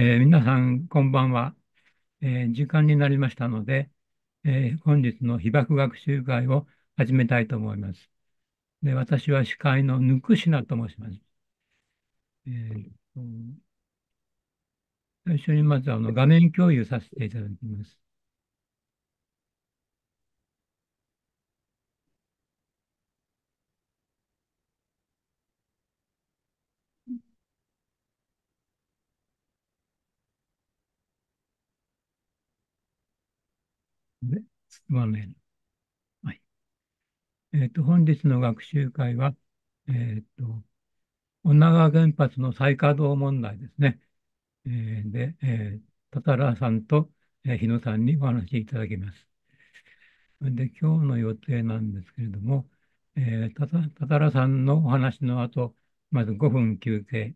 えー、皆さん、こんばんは、えー、時間になりましたので、えー、本日の被爆学習会を始めたいと思います。で私は司会のぬくしなと申します。えー、最初にまずあの画面共有させていただきます。はい。えっ、ー、と、本日の学習会は、えっ、ー、と、女川原発の再稼働問題ですね。えー、で、えー、タタラさんと、えー、日野さんにお話しいただきます。で、今日の予定なんですけれども、えー、タタタタラさんのお話の後、まず5分休憩。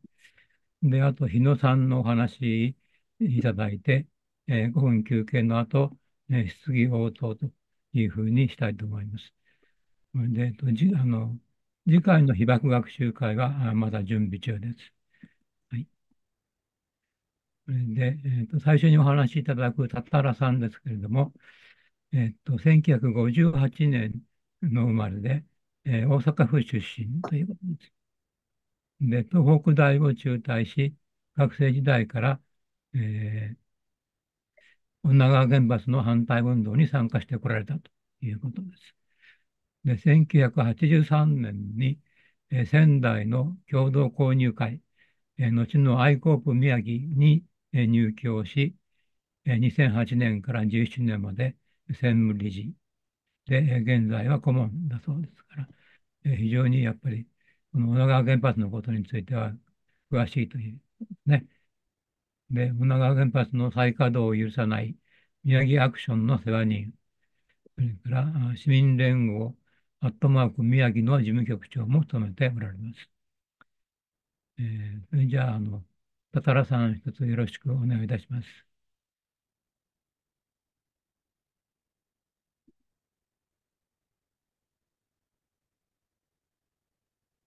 で、あと日野さんのお話いただいて、えー、5分休憩の後、え質疑応答というふうにしたいと思います。で、えっと、じあの次回の被爆学習会はまだ準備中です。はい。で、えっと、最初にお話しいただくタタラさんですけれども、えっと、1958年の生まれで、えー、大阪府出身ということです。で、東北大を中退し、学生時代から、えー、女川原発の反対運動に参加してこられたということです。で、1983年に、え仙台の共同購入会、え後のアイコープ宮城に、え入居し、え2008年から17年まで専務理事で、え現在は顧問だそうですから、え非常にやっぱり、この女川原発のことについては詳しいというね、で、女川原発の再稼働を許さない宮城アクションの世話人、それから市民連合、アットマーク宮城の事務局長も務めておられます。えー、それじゃあ、あの、たたらさん一つよろしくお願いいたします。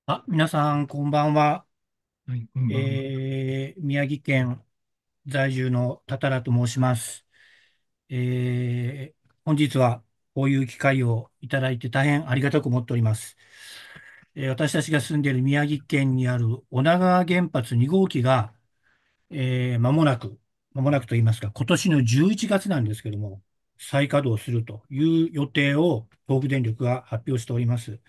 あ、皆さん、こんばんは。はい、んんはえー、宮城県在住のたたらと申します。えー、本日はこういう機会をいただいて大変ありがたく思っております。えー、私たちが住んでいる宮城県にある女川原発2号機が、えー、間もなく、間もなくと言いますか、今年の11月なんですけども、再稼働するという予定を東北電力が発表しております。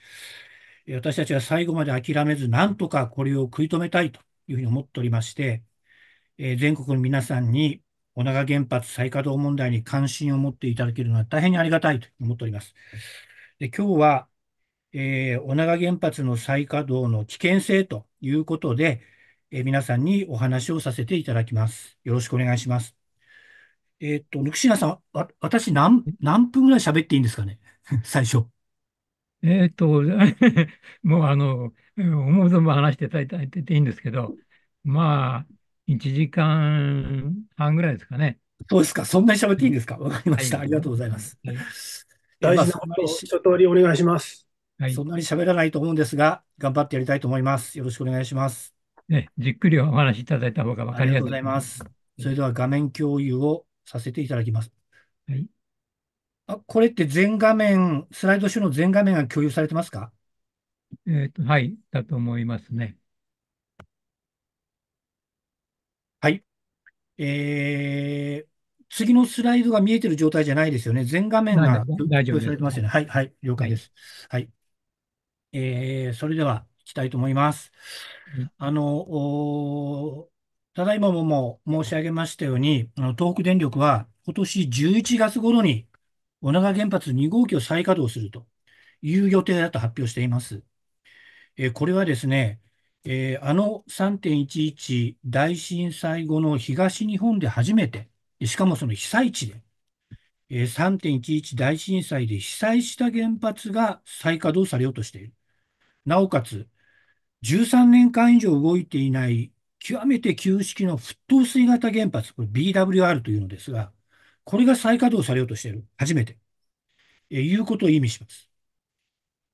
私たちは最後まで諦めず、なんとかこれを食い止めたいというふうに思っておりまして、えー、全国の皆さんに小長原発再稼働問題に関心を持っていただけるのは大変にありがたいと思っております。で今日は、えー、小長原発の再稼働の危険性ということで、えー、皆さんにお話をさせていただきます。よろしくお願いします。えっ、と、ぬくしなさん、わ私何、何分ぐらい喋っていいんですかね 最初。えっ、と、もうあの、思う存分話していただいていいんですけど、まあ、1時間半ぐらいですかね。そうですか。そんなに喋っていいんですかわかりました、はい。ありがとうございます。はい、大事なこと、一通りお願いします。はい、そんなに喋らないと思うんですが、頑張ってやりたいと思います。よろしくお願いします。ね、じっくりお話しいただいた方が分かりやすい。ありがとうございます。それでは画面共有をさせていただきます。はい。あ、これって全画面、スライド集の全画面が共有されてますかえっ、ー、と、はい、だと思いますね。えー、次のスライドが見えてる状態じゃないですよね。全画面が大丈夫されてますよね。はい、はい、了解です。はい。えー、それでは、いきたいと思います。あの、ただいまもも申し上げましたように、あの東北電力は今年11月頃に女川原発2号機を再稼働するという予定だと発表しています。えこれはですね、えー、あの3.11大震災後の東日本で初めて、しかもその被災地で、えー、3.11大震災で被災した原発が再稼働されようとしている。なおかつ、13年間以上動いていない極めて旧式の沸騰水型原発、これ BWR というのですが、これが再稼働されようとしている。初めて。えー、いうことを意味します。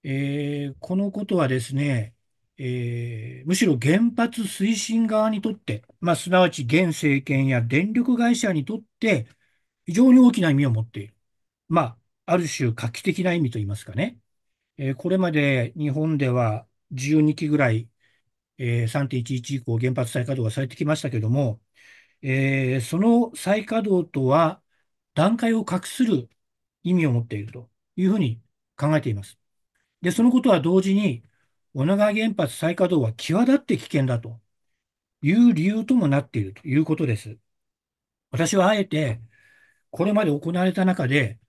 えー、このことはですね、えー、むしろ原発推進側にとって、まあ、すなわち現政権や電力会社にとって、非常に大きな意味を持っている。まあ、ある種画期的な意味といいますかね。えー、これまで日本では12基ぐらい、えー、3.11以降原発再稼働がされてきましたけども、えー、その再稼働とは段階を画する意味を持っているというふうに考えています。で、そのことは同時に、女川原発再稼働は際立って危険だという理由ともなっているということです。私はあえて、これまで行われた中で、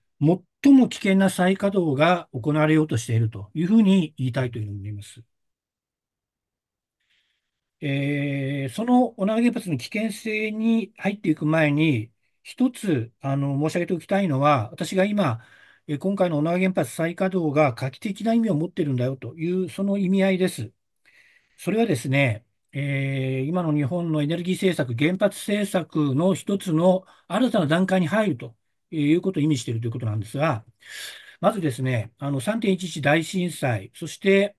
最も危険な再稼働が行われようとしているというふうに言いたいというふうに思います。えー、その女川原発の危険性に入っていく前に、一つあの申し上げておきたいのは、私が今、え今回の女川原発再稼働が画期的な意味を持っているんだよという、その意味合いです。それはですね、えー、今の日本のエネルギー政策、原発政策の一つの新たな段階に入るということを意味しているということなんですが、まずですね、あの3.11大震災、そして、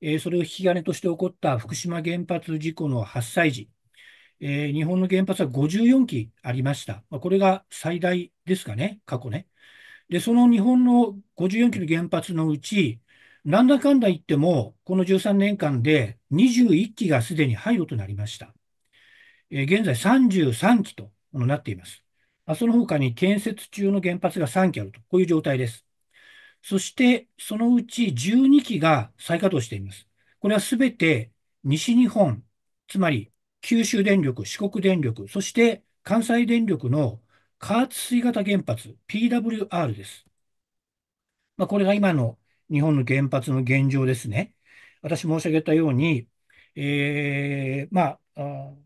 えー、それを引き金として起こった福島原発事故の発災時、えー、日本の原発は54基ありました。まあ、これが最大ですかね、過去ね。で、その日本の54基の原発のうち、なんだかんだ言っても、この13年間で21基がすでに廃炉となりました。え現在33基となっています。その他に建設中の原発が3基あると、こういう状態です。そして、そのうち12基が再稼働しています。これはすべて西日本、つまり九州電力、四国電力、そして関西電力の加圧水型原発、PWR です。まあ、これが今の日本の原発の現状ですね。私申し上げたように、えー、まあ、あ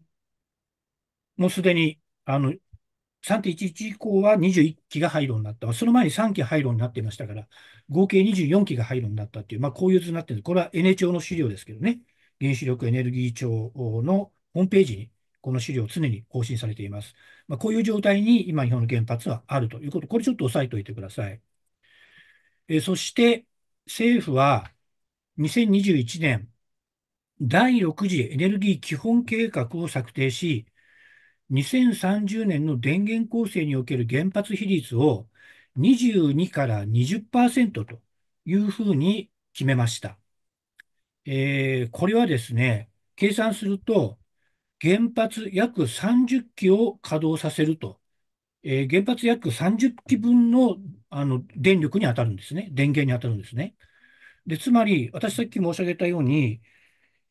もうすでに、あの、3.11以降は21基が廃炉になった。その前に3基廃炉になっていましたから、合計24基が廃炉になったっていう、まあ、こういう図になってるんです。これは N 庁の資料ですけどね、原子力エネルギー庁のホームページにこの資料を常に更新されています。まあ、こういう状態に今、日本の原発はあるということ、これちょっと押さえておいてください。えそして、政府は2021年、第6次エネルギー基本計画を策定し、2030年の電源構成における原発比率を22から20%というふうに決めました。えー、これはですね、計算すると、原発約30基を稼働させると、えー、原発約30基分のあの電力に当たるんですね、電源に当たるんですね。でつまり、私さっき申し上げたように、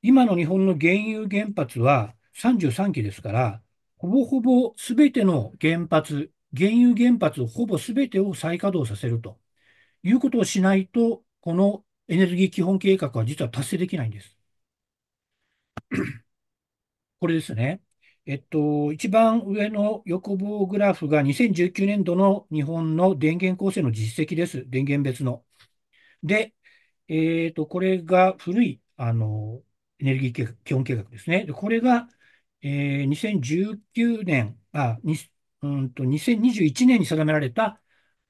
今の日本の原油原発は33基ですから、ほぼほぼすべての原発、原油原発ほぼすべてを再稼働させるということをしないと、このエネルギー基本計画は実は達成できないんです。これですね。えっと、一番上の横棒グラフが2019年度の日本の電源構成の実績です。電源別の。で、えっと、これが古い、あの、エネルギー基本計画ですね。でこれが、えー、2019年、あ、にうんと、2021年に定められた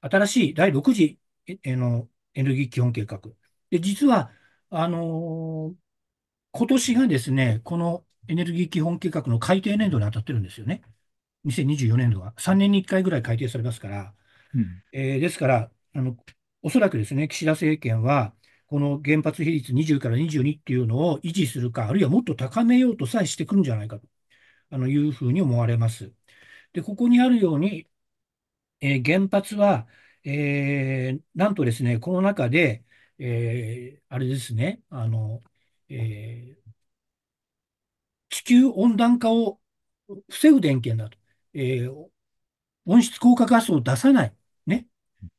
新しい第6次えのエネルギー基本計画。で、実は、あのー、今年がですね、このエネルギー基本計画の改定年度に当たってるんですよね。2024年度は。3年に1回ぐらい改定されますから。うん、えー、ですから、あの、おそらくですね、岸田政権は、この原発比率20から22っていうのを維持するか、あるいはもっと高めようとさえしてくるんじゃないかとあのいうふうに思われます。で、ここにあるように、えー、原発は、えー、なんとですね、この中で、えー、あれですね、あの、え地球温暖化を防ぐ電源だと。えー、温室効果ガスを出さない、ね、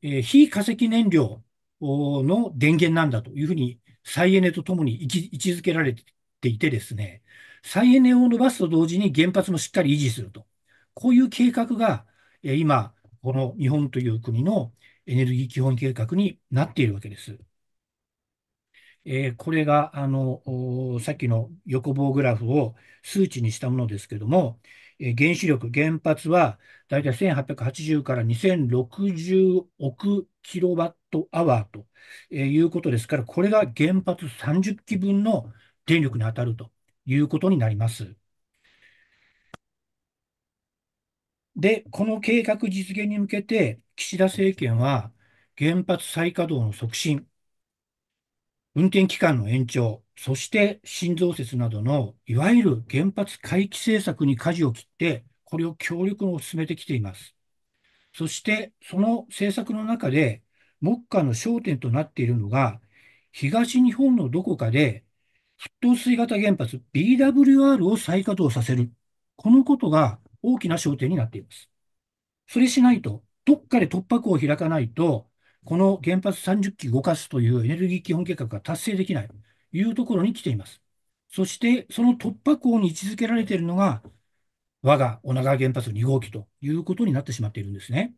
えー、非化石燃料の電源なんだというふうに再エネとともに位置づけられていてですね、再エネを伸ばすと同時に原発もしっかり維持すると。こういう計画が、え今、この日本という国のエネルギー基本計画になっているわけです。えー、これがあのさっきの横棒グラフを数値にしたものですけども、えー、原子力、原発はだいたい1880から2060億キロワットアワーと、えいうことですから、これが原発30基分の電力に当たるということになります。で、この計画実現に向けて、岸田政権は原発再稼働の促進、運転期間の延長、そして新増設などのいわゆる原発回帰政策に舵を切って、これを強力に進めてきています。そして、その政策の中で、目下の焦点となっているのが、東日本のどこかで、沸騰水型原発 BWR を再稼働させる。このことが大きな焦点になっています。それしないと、どっかで突破口を開かないと、この原発30基動かすというエネルギー基本計画が達成できないというところに来ています。そして、その突破口に位置づけられているのが、我が女川原発2号機ということになってしまっているんですね。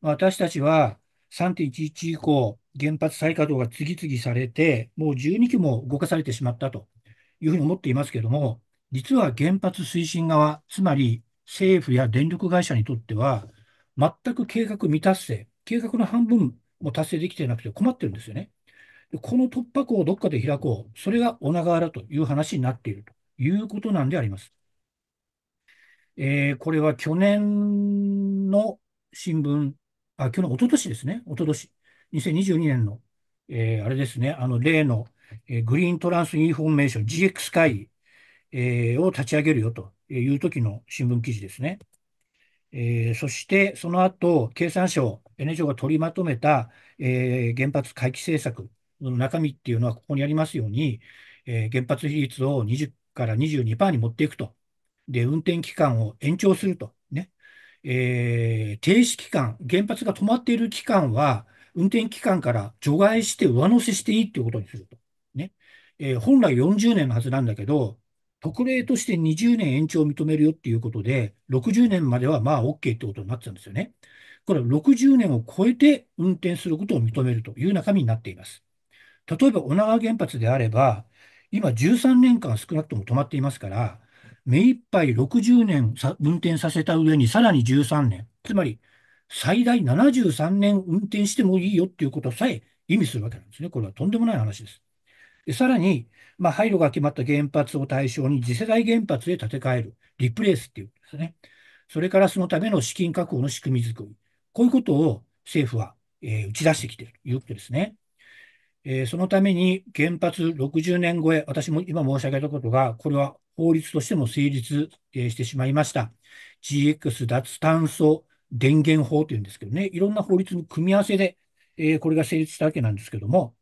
私たちは3.11以降、原発再稼働が次々されて、もう12基も動かされてしまったというふうに思っていますけれども、実は原発推進側、つまり政府や電力会社にとっては、全く計画未達成、計画の半分も達成できてなくて困ってるんですよね。この突破口をどっかで開こう。それが女川だという話になっているということなんであります。えー、これは去年の新聞、あ、去年、一昨年ですね。一昨年。2022年の、えー、あれですね。あの、例の、えー、グリーントランスインフォメーション GX 会議、えー、を立ち上げるよという時の新聞記事ですね。えー、そして、その後、経産省、NHO が取りまとめた、えー、原発回帰政策の中身っていうのは、ここにありますように、えー、原発比率を20から22%に持っていくと。で、運転期間を延長すると。ね。えー、停止期間、原発が止まっている期間は、運転期間から除外して上乗せしていいっていうことにすると。ね。えー、本来40年のはずなんだけど、特例として20年延長を認めるよっていうことで、60年まではまあ OK ってことになっちゃうんですよね。これ60年を超えて運転することを認めるという中身になっています。例えば女川原発であれば、今13年間少なくとも止まっていますから、目いっぱい60年運転させた上にさらに13年、つまり最大73年運転してもいいよっていうことさえ意味するわけなんですね。これはとんでもない話です。でさらに、まあ、廃炉が決まった原発を対象に次世代原発へ建て替える、リプレースっていうんですね。それからそのための資金確保の仕組み作り。こういうことを政府は、えー、打ち出してきているということですね。えー、そのために原発60年超え、私も今申し上げたことが、これは法律としても成立、えー、してしまいました。GX 脱炭素電源法というんですけどね、いろんな法律の組み合わせで、えー、これが成立したわけなんですけども、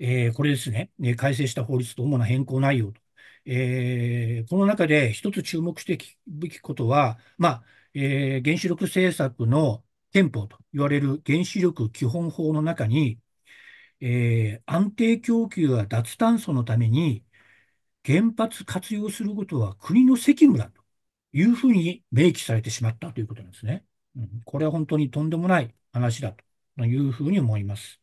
えー、これですね、ね改正した法律と主な変更内容と。えー、この中で一つ注目していくべきことは、まあ、えー、原子力政策の憲法と言われる原子力基本法の中に、えー、安定供給や脱炭素のために原発活用することは国の責務だというふうに明記されてしまったということなんですね。うん、これは本当にとんでもない話だというふうに思います。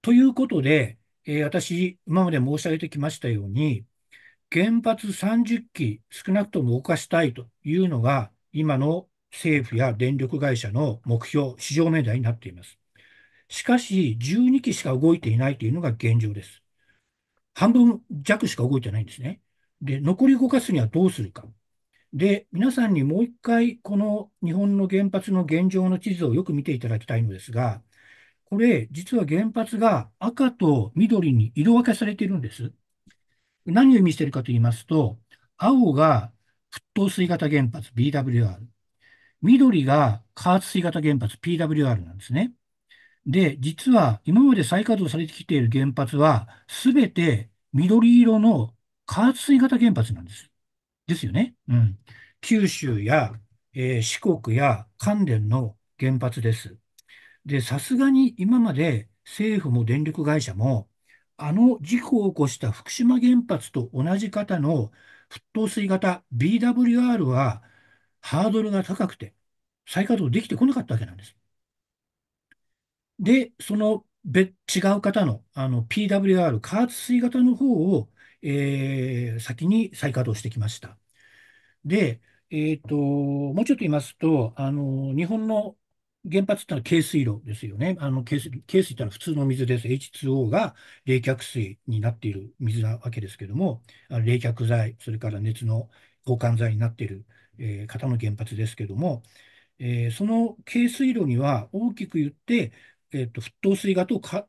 ということで、えー、私、今まで申し上げてきましたように、原発30基少なくとも動かしたいというのが、今の政府や電力会社の目標、市場命題になっています。しかし、12基しか動いていないというのが現状です。半分弱しか動いてないんですね。で、残り動かすにはどうするか。で、皆さんにもう一回、この日本の原発の現状の地図をよく見ていただきたいのですが、これ、実は原発が赤と緑に色分けされているんです。何を意味しているかと言いますと、青が沸騰水型原発 BWR、緑が加圧水型原発 PWR なんですね。で、実は今まで再稼働されてきている原発は、すべて緑色の加圧水型原発なんです。ですよね。うん。九州や、えー、四国や関連の原発です。で、さすがに今まで政府も電力会社もあの事故を起こした福島原発と同じ型の沸騰水型 BWR はハードルが高くて再稼働できてこなかったわけなんです。で、その別違う方のあの PWR、加圧水型の方を、えー、先に再稼働してきました。で、えーと、もうちょっと言いますと、あの日本の原発ってのは軽水炉ですよね。あの軽水、軽水ってのは普通の水です。H2O が冷却水になっている水なわけですけども、あ冷却剤、それから熱の交換剤になっている、えー、方の原発ですけども、えー、その軽水炉には大きく言って、えーと、と沸騰水型とか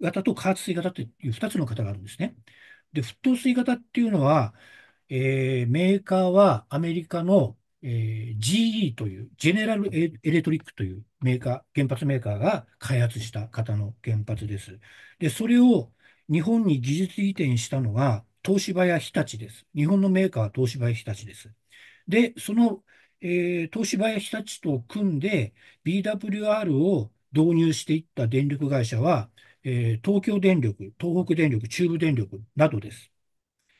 型と加圧水型という2つの型があるんですね。で、沸騰水型っていうのは、えー、メーカーはアメリカのえー、GE という、ジェネラルエレトリックというメーカー、原発メーカーが開発した型の原発です。で、それを日本に技術移転したのが東芝や日立です。日本のメーカーは東芝や日立です。で、その、えー、東芝や日立と組んで BWR を導入していった電力会社は、えー、東京電力、東北電力、中部電力などです。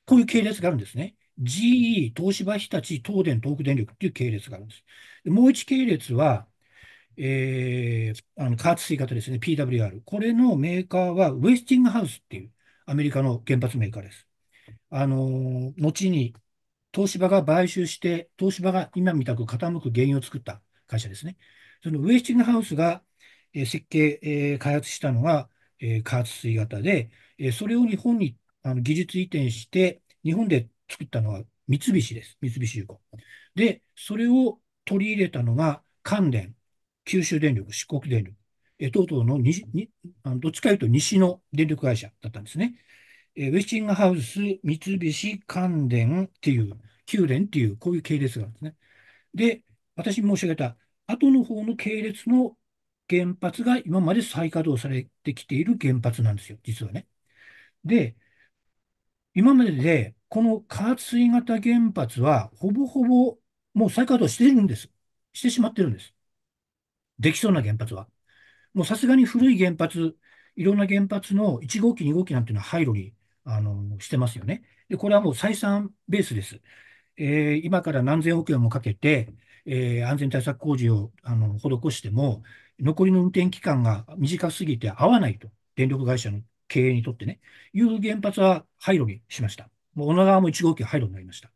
こういう系列があるんですね。GE、東芝、日立、東電、東北電力っていう系列があるんです。でもう1系列は、えー、あの加圧水型ですね、PWR。これのメーカーは、ウェスティングハウスっていうアメリカの原発メーカーです。あのー、後に東芝が買収して、東芝が今みたく傾く原因を作った会社ですね。そのウェスティングハウスが、えー、設計、えー、開発したのが、えー、加圧水型で、えー、それを日本にあの技術移転して、日本で作ったのは三菱です。三菱重工。で、それを取り入れたのが関電、九州電力、四国電力、え等々の西にあのどっちか言いうと西の電力会社だったんですね。えウェスティングハウス、三菱、関電っていう、九電っていう、こういう系列があるんですね。で、私申し上げた、後の方の系列の原発が今まで再稼働されてきている原発なんですよ、実はね。で、今まででこの加圧水型原発は、ほぼほぼもう再稼働しているんです。してしまってるんです。できそうな原発は。もうさすがに古い原発、いろんな原発の1号機、2号機なんていうのは廃炉にあのしてますよね。で、これはもう採算ベースです。えー、今から何千億円もかけて、えー、安全対策工事をあの施しても、残りの運転期間が短すぎて合わないと、電力会社の経営にとってね、いう原発は廃炉にしました。もう川も1号機廃炉になりました。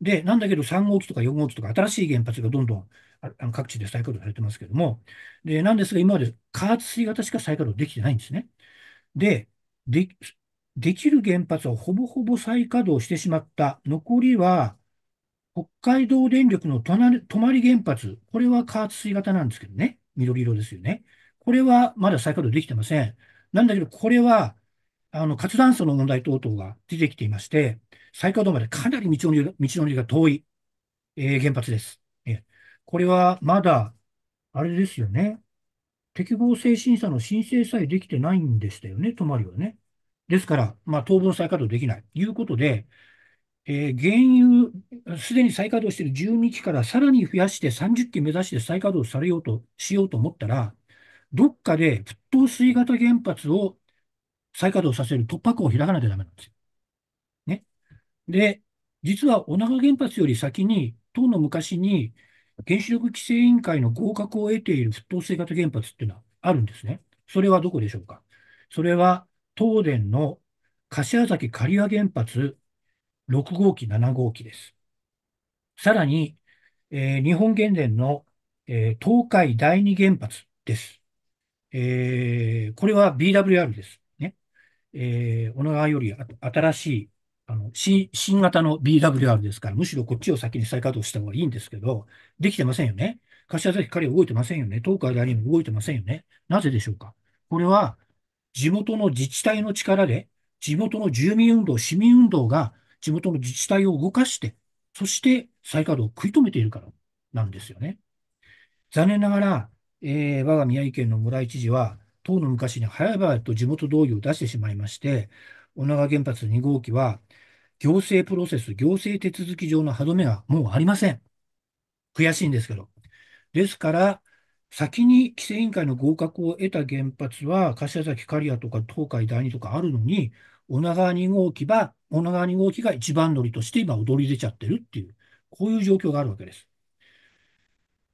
で、なんだけど3号機とか4号機とか新しい原発がどんどんあの各地で再稼働されてますけども、で、なんですが、今まで加圧水型しか再稼働できてないんですね。で、でできる原発はほぼほぼ再稼働してしまった。残りは、北海道電力の隣泊原発、これは加圧水型なんですけどね、緑色ですよね。これはまだ再稼働できてません。なんだけど、これはあの、活断層の問題等々が出てきていまして、再稼働までかなり道のり道のりが遠い、えー、原発です。えこれはまだ、あれですよね。適合性審査の申請さえできてないんでしたよね、泊まりはね。ですから、まあ、当分再稼働できない。ということで、えー、原油、すでに再稼働している12基からさらに増やして30基目指して再稼働されようとしようと思ったら、どっかで沸騰水型原発を再稼働させる突破口を開かないとダメなんですよ。ね。で、実は小長原発より先に、党の昔に原子力規制委員会の合格を得ている沸騰生活原発っていうのはあるんですね。それはどこでしょうか。それは東電の柏崎刈羽原発6号機、7号機です。さらに、えー、日本原電の、えー、東海第二原発です。えー、これは BWR です。え野川より新しいあの新型の BWR ですから、むしろこっちを先に再稼働した方がいいんですけど、できてませんよね。柏崎刈動いてませんよね。東海大にも動いてませんよね。なぜでしょうか。これは地元の自治体の力で、地元の住民運動、市民運動が地元の自治体を動かして、そして再稼働を食い止めているからなんですよね。残念ながら、えー、我が宮城県の村井知事は、当の昔に早々と地元同意を出してしまいまして、女川原発2号機は、行政プロセス、行政手続き上の歯止めがもうありません。悔しいんですけど。ですから、先に規制委員会の合格を得た原発は、柏崎刈谷とか東海第二とかあるのに、女川2号機は、女川2号機が一番乗りとして今踊り出ちゃってるっていう、こういう状況があるわけです。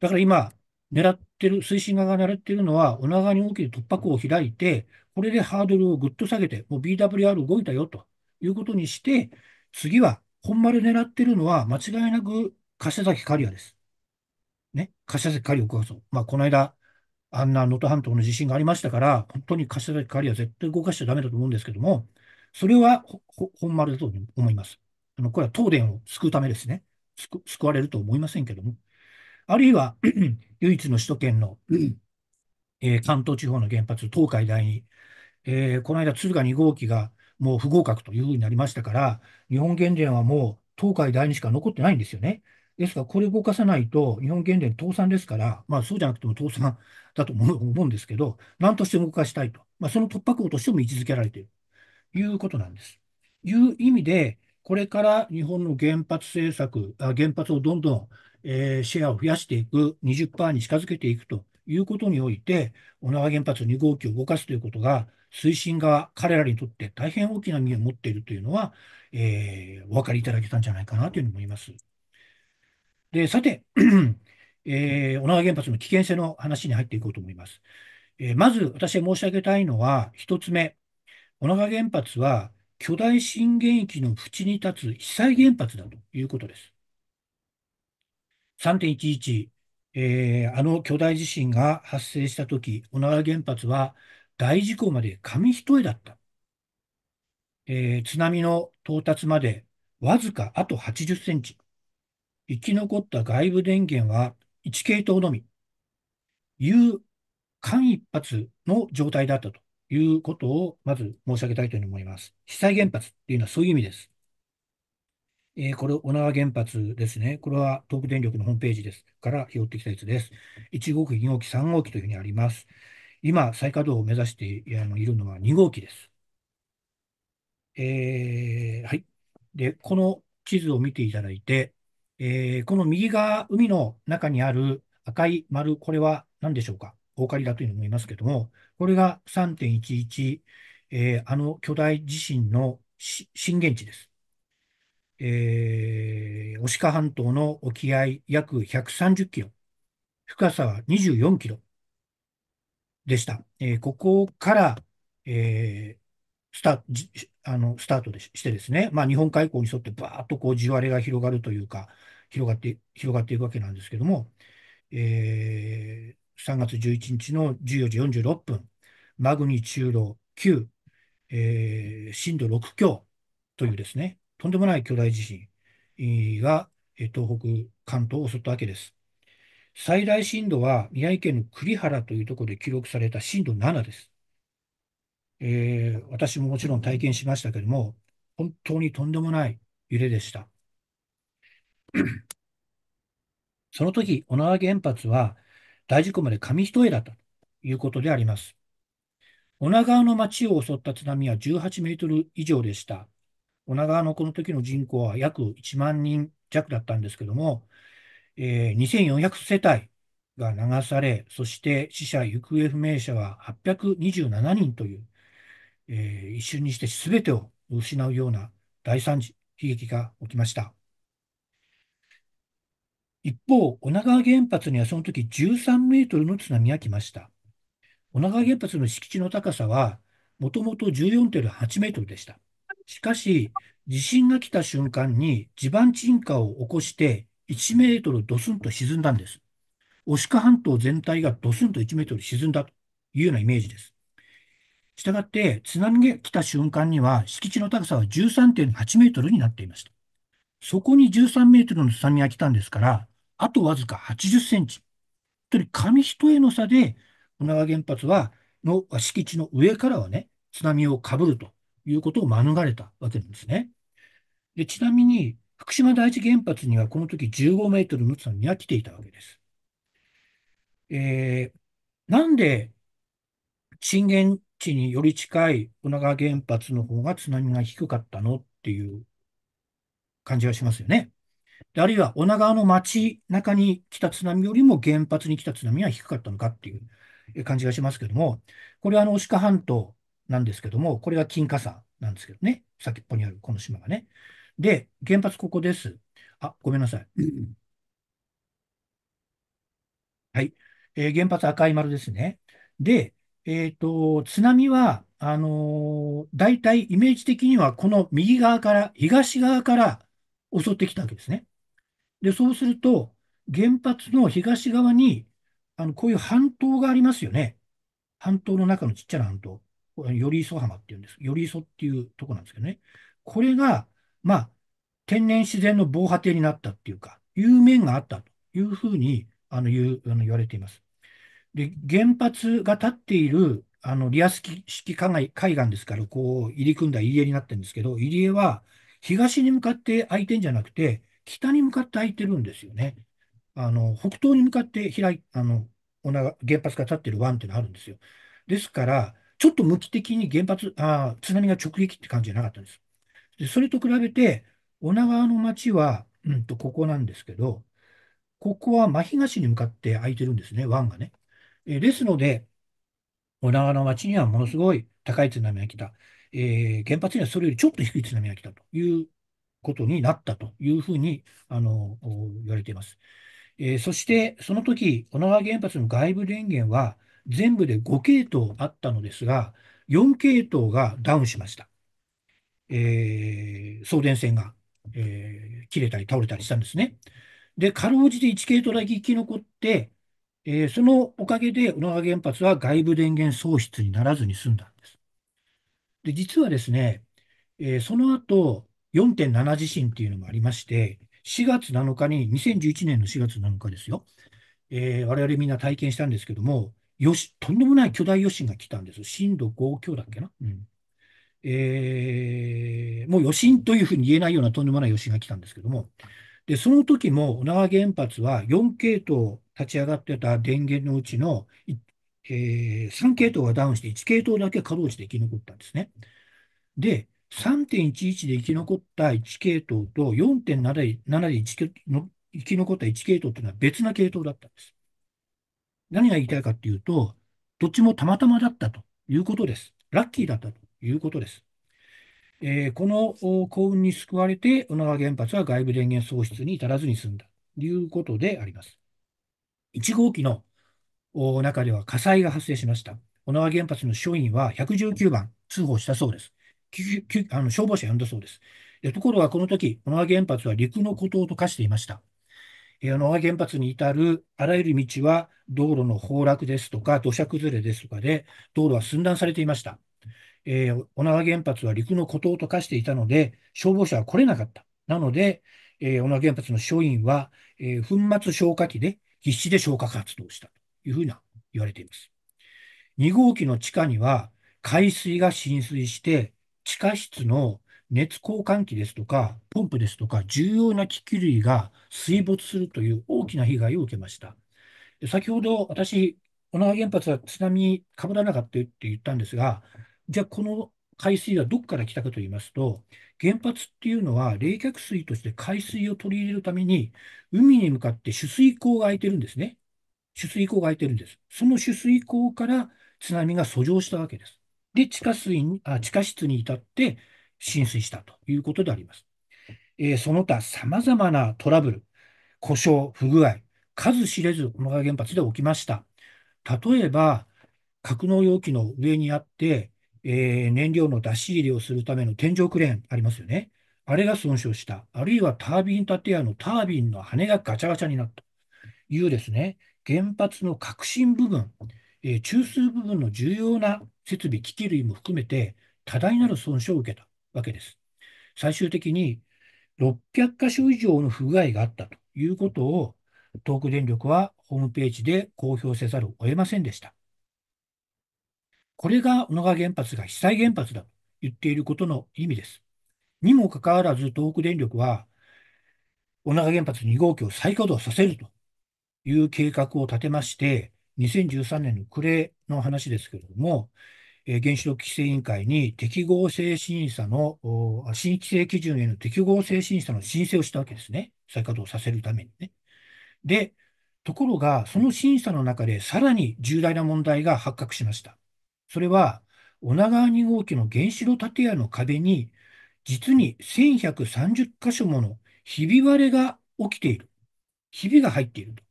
だから今、狙ってる、推進側が狙ってるのは、女側に大きい突破口を開いて、これでハードルをぐっと下げて、もう BWR 動いたよということにして、次は本丸狙ってるのは、間違いなく柏崎刈谷です。ね、柏崎刈谷こそ。まあ、この間、あんな能登半島の地震がありましたから、本当に柏崎刈谷は絶対動かしちゃだめだと思うんですけども、それは本丸だと思います。あのこれは東電を救うためですね救。救われると思いませんけども。あるいは 唯一の首都圏の、えー、関東地方の原発、東海第二、えー、この間、敦賀2号機がもう不合格というふうになりましたから、日本原電はもう東海第二しか残ってないんですよね。ですから、これを動かさないと、日本原電倒産ですから、まあ、そうじゃなくても倒産だと思うんですけど、なんとしても動かしたいと、まあ、その突破口としても位置づけられているということなんです。いう意味で、これから日本の原発政策、あ原発をどんどんえー、シェアを増やしていく、20%に近づけていくということにおいて、小長原発2号機を動かすということが、推進が彼らにとって大変大きな意味を持っているというのは、えー、お分かりいただけたんじゃないかなというふうに思います。で、さて、えー、長原発の危険性の話に入っていこうと思います。えー、まず私が申し上げたいのは、一つ目、小長原発は巨大震源域の縁に立つ被災原発だということです。3.11、えー、あの巨大地震が発生したとき、小川原発は大事故まで紙一重だった。えー、津波の到達までわずかあと80センチ。生き残った外部電源は1系統のみ。いう間一髪の状態だったということをまず申し上げたいと思います。被災原発っていうのはそういう意味です。えー、これ、小川原発ですね。これは東北電力のホームページですから拾ってきたやつです。1号機、2号機、3号機というふうにあります。今、再稼働を目指しているのは2号機です。えー、はい。で、この地図を見ていただいて、えー、この右側、海の中にある赤い丸、これは何でしょうか大狩りだというのもいますけども、これが3.11、えー、あの巨大地震の震源地です。えー、鹿半島の沖合約130キロ、深さは24キロでした。えー、ここから、えー、スタあのスタートでしてですね、まあ、日本海溝に沿ってばーっとこう地割れが広がるというか、広がって、広がっていくわけなんですけども、えー、3月11日の14時46分、マグニチュード9、えー、震度6強というですね、とんでもない巨大地震が東北、関東を襲ったわけです。最大震度は宮城県の栗原というところで記録された震度7です。えー、私ももちろん体験しましたけれども、本当にとんでもない揺れでした。その時、小川原発は大事故まで紙一重だったということであります。女川の町を襲った津波は18メートル以上でした。女川のこの時の人口は約1万人弱だったんですけども、えー、2400世帯が流され、そして死者・行方不明者は827人という、えー、一瞬にして全てを失うような大惨事、悲劇が起きました。一方、女川原発にはその時13メートルの津波が来ました。女川原発の敷地の高さは、もともと14.8メートルでした。しかし、地震が来た瞬間に地盤沈下を起こして1メートルドスンと沈んだんです。牡鹿半島全体がドスンと1メートル沈んだというようなイメージです。したがって、津波が来た瞬間には敷地の高さは13.8メートルになっていました。そこに13メートルの津波が来たんですから、あとわずか80センチ。本当に紙一重の差で、女川原発はの敷地の上からはね、津波をかぶるということを免れたわけなんですね。でちなみに、福島第一原発にはこの時15メートルの津波が来ていたわけです。えー、なんで震源地により近い女川原発の方が津波が低かったのっていう感じがしますよね。あるいは女川の街中に来た津波よりも原発に来た津波は低かったのかっていう感じがしますけども、これはあの、鹿半島なんですけども、これが金華山なんですけどね、先っぽにあるこの島がね。で、原発ここです。あ、ごめんなさい。はい。えー、原発赤い丸ですね。で、えっ、ー、と、津波は、あのー、大体イメージ的にはこの右側から、東側から襲ってきたわけですね。で、そうすると、原発の東側に、あの、こういう半島がありますよね。半島の中のちっちゃな半島。寄り磯浜っていうんです。寄り磯っていうとこなんですけどね。これが、まあ、天然自然の防波堤になったっていうか、いう面があったというふうに、あの、言う、あの言われています。で、原発が建っている、あの、リアス式海岸ですから、こう、入り組んだ入り江になってるんですけど、入り江は東に向かって開いてんじゃなくて、北に向かって開いてるんですよね。あの、北東に向かって開い、あの、原発が建ってる湾っていうのがあるんですよ。ですから、ちょっと無機的に原発、あ津波が直撃って感じじゃなかったんです。でそれと比べて、女川の町は、うんと、ここなんですけど、ここは真東に向かって空いてるんですね、湾がね。えですので、女川の町にはものすごい高い津波が来た。えー、原発にはそれよりちょっと低い津波が来たということになったというふうに、あの、言われています。えー、そして、その時、小野川原発の外部電源は、全部で5系統あったのですが、4系統がダウンしました。えー、送電線が、えー、切れたり倒れたりしたんですね。で、かろうじて1系統だけ生き残って、えー、そのおかげで小野川原発は外部電源喪失にならずに済んだんです。で、実はですね、えー、その後4.7地震っていうのもありまして、4月7日に、2011年の4月7日ですよ、えー、我々みんな体験したんですけども、よし、とんでもない巨大余震が来たんです。震度5強だっけな。うん。えー、もう余震というふうに言えないようなとんでもない余震が来たんですけども、で、その時も小川原発は4系統立ち上がってた電源のうちの、えー、3系統がダウンして1系統だけ稼働して生き残ったんですね。で、3.11で生き残った1系統と4.7で生き残った1系統というのは別な系統だったんです。何が言いたいかっていうと、どっちもたまたまだったということです。ラッキーだったということです。えー、この幸運に救われて、小川原発は外部電源喪失に至らずに済んだということであります。1号機の中では火災が発生しました。小川原発の署員は119番通報したそうです。あの消防車呼んだそうですで。ところがこの時、小川原発は陸の孤島と化していました。あの原発に至るあらゆる道は道路の崩落ですとか土砂崩れですとかで道路は寸断されていました。えー、小名原発は陸の孤島と化していたので消防車は来れなかった。なので、えー、小野原発の署員は、えー、粉末消火器で必死で消火活動したというふうな言われています。2号機の地下には海水が浸水して地下室の熱交換器ですとか、ポンプですとか、重要な機器類が水没するという大きな被害を受けました。先ほど私、小名原発は津波かぶらなかったよって言ったんですが、じゃあこの海水はどこから来たかと言いますと、原発っていうのは冷却水として海水を取り入れるために、海に向かって取水口が空いてるんですね。取水口が空いてるんです。その取水口から津波が遡上したわけです。で、地下水にあ地下室に至って浸水したということであります。えー、その他様々なトラブル、故障、不具合、数知れず小野川原発で起きました。例えば、格納容器の上にあって、えー、燃料の出し入れをするための天井クレーンありますよね。あれが損傷した。あるいはタービン建屋のタービンの羽がガチャガチャになったというですね、原発の核心部分、えー、中枢部分の重要な設備、機器類も含めて多大なる損傷を受けた。わけです。最終的に600箇所以上の不具合があったということを、東北電力はホームページで公表せざるを得ませんでした。これが小野川原発が被災原発だと言っていることの意味です。にもかかわらず東北電力は、小長原発2号機を再稼働させるという計画を立てまして、2013年の暮れの話ですけれども、原子力規制委員会に適合性審査の、新規制基準への適合性審査の申請をしたわけですね。再稼働させるためにね。で、ところが、その審査の中でさらに重大な問題が発覚しました。それは、女川2号機の原子炉建屋の壁に、実に1130箇所ものひび割れが起きている。ひびが入っていると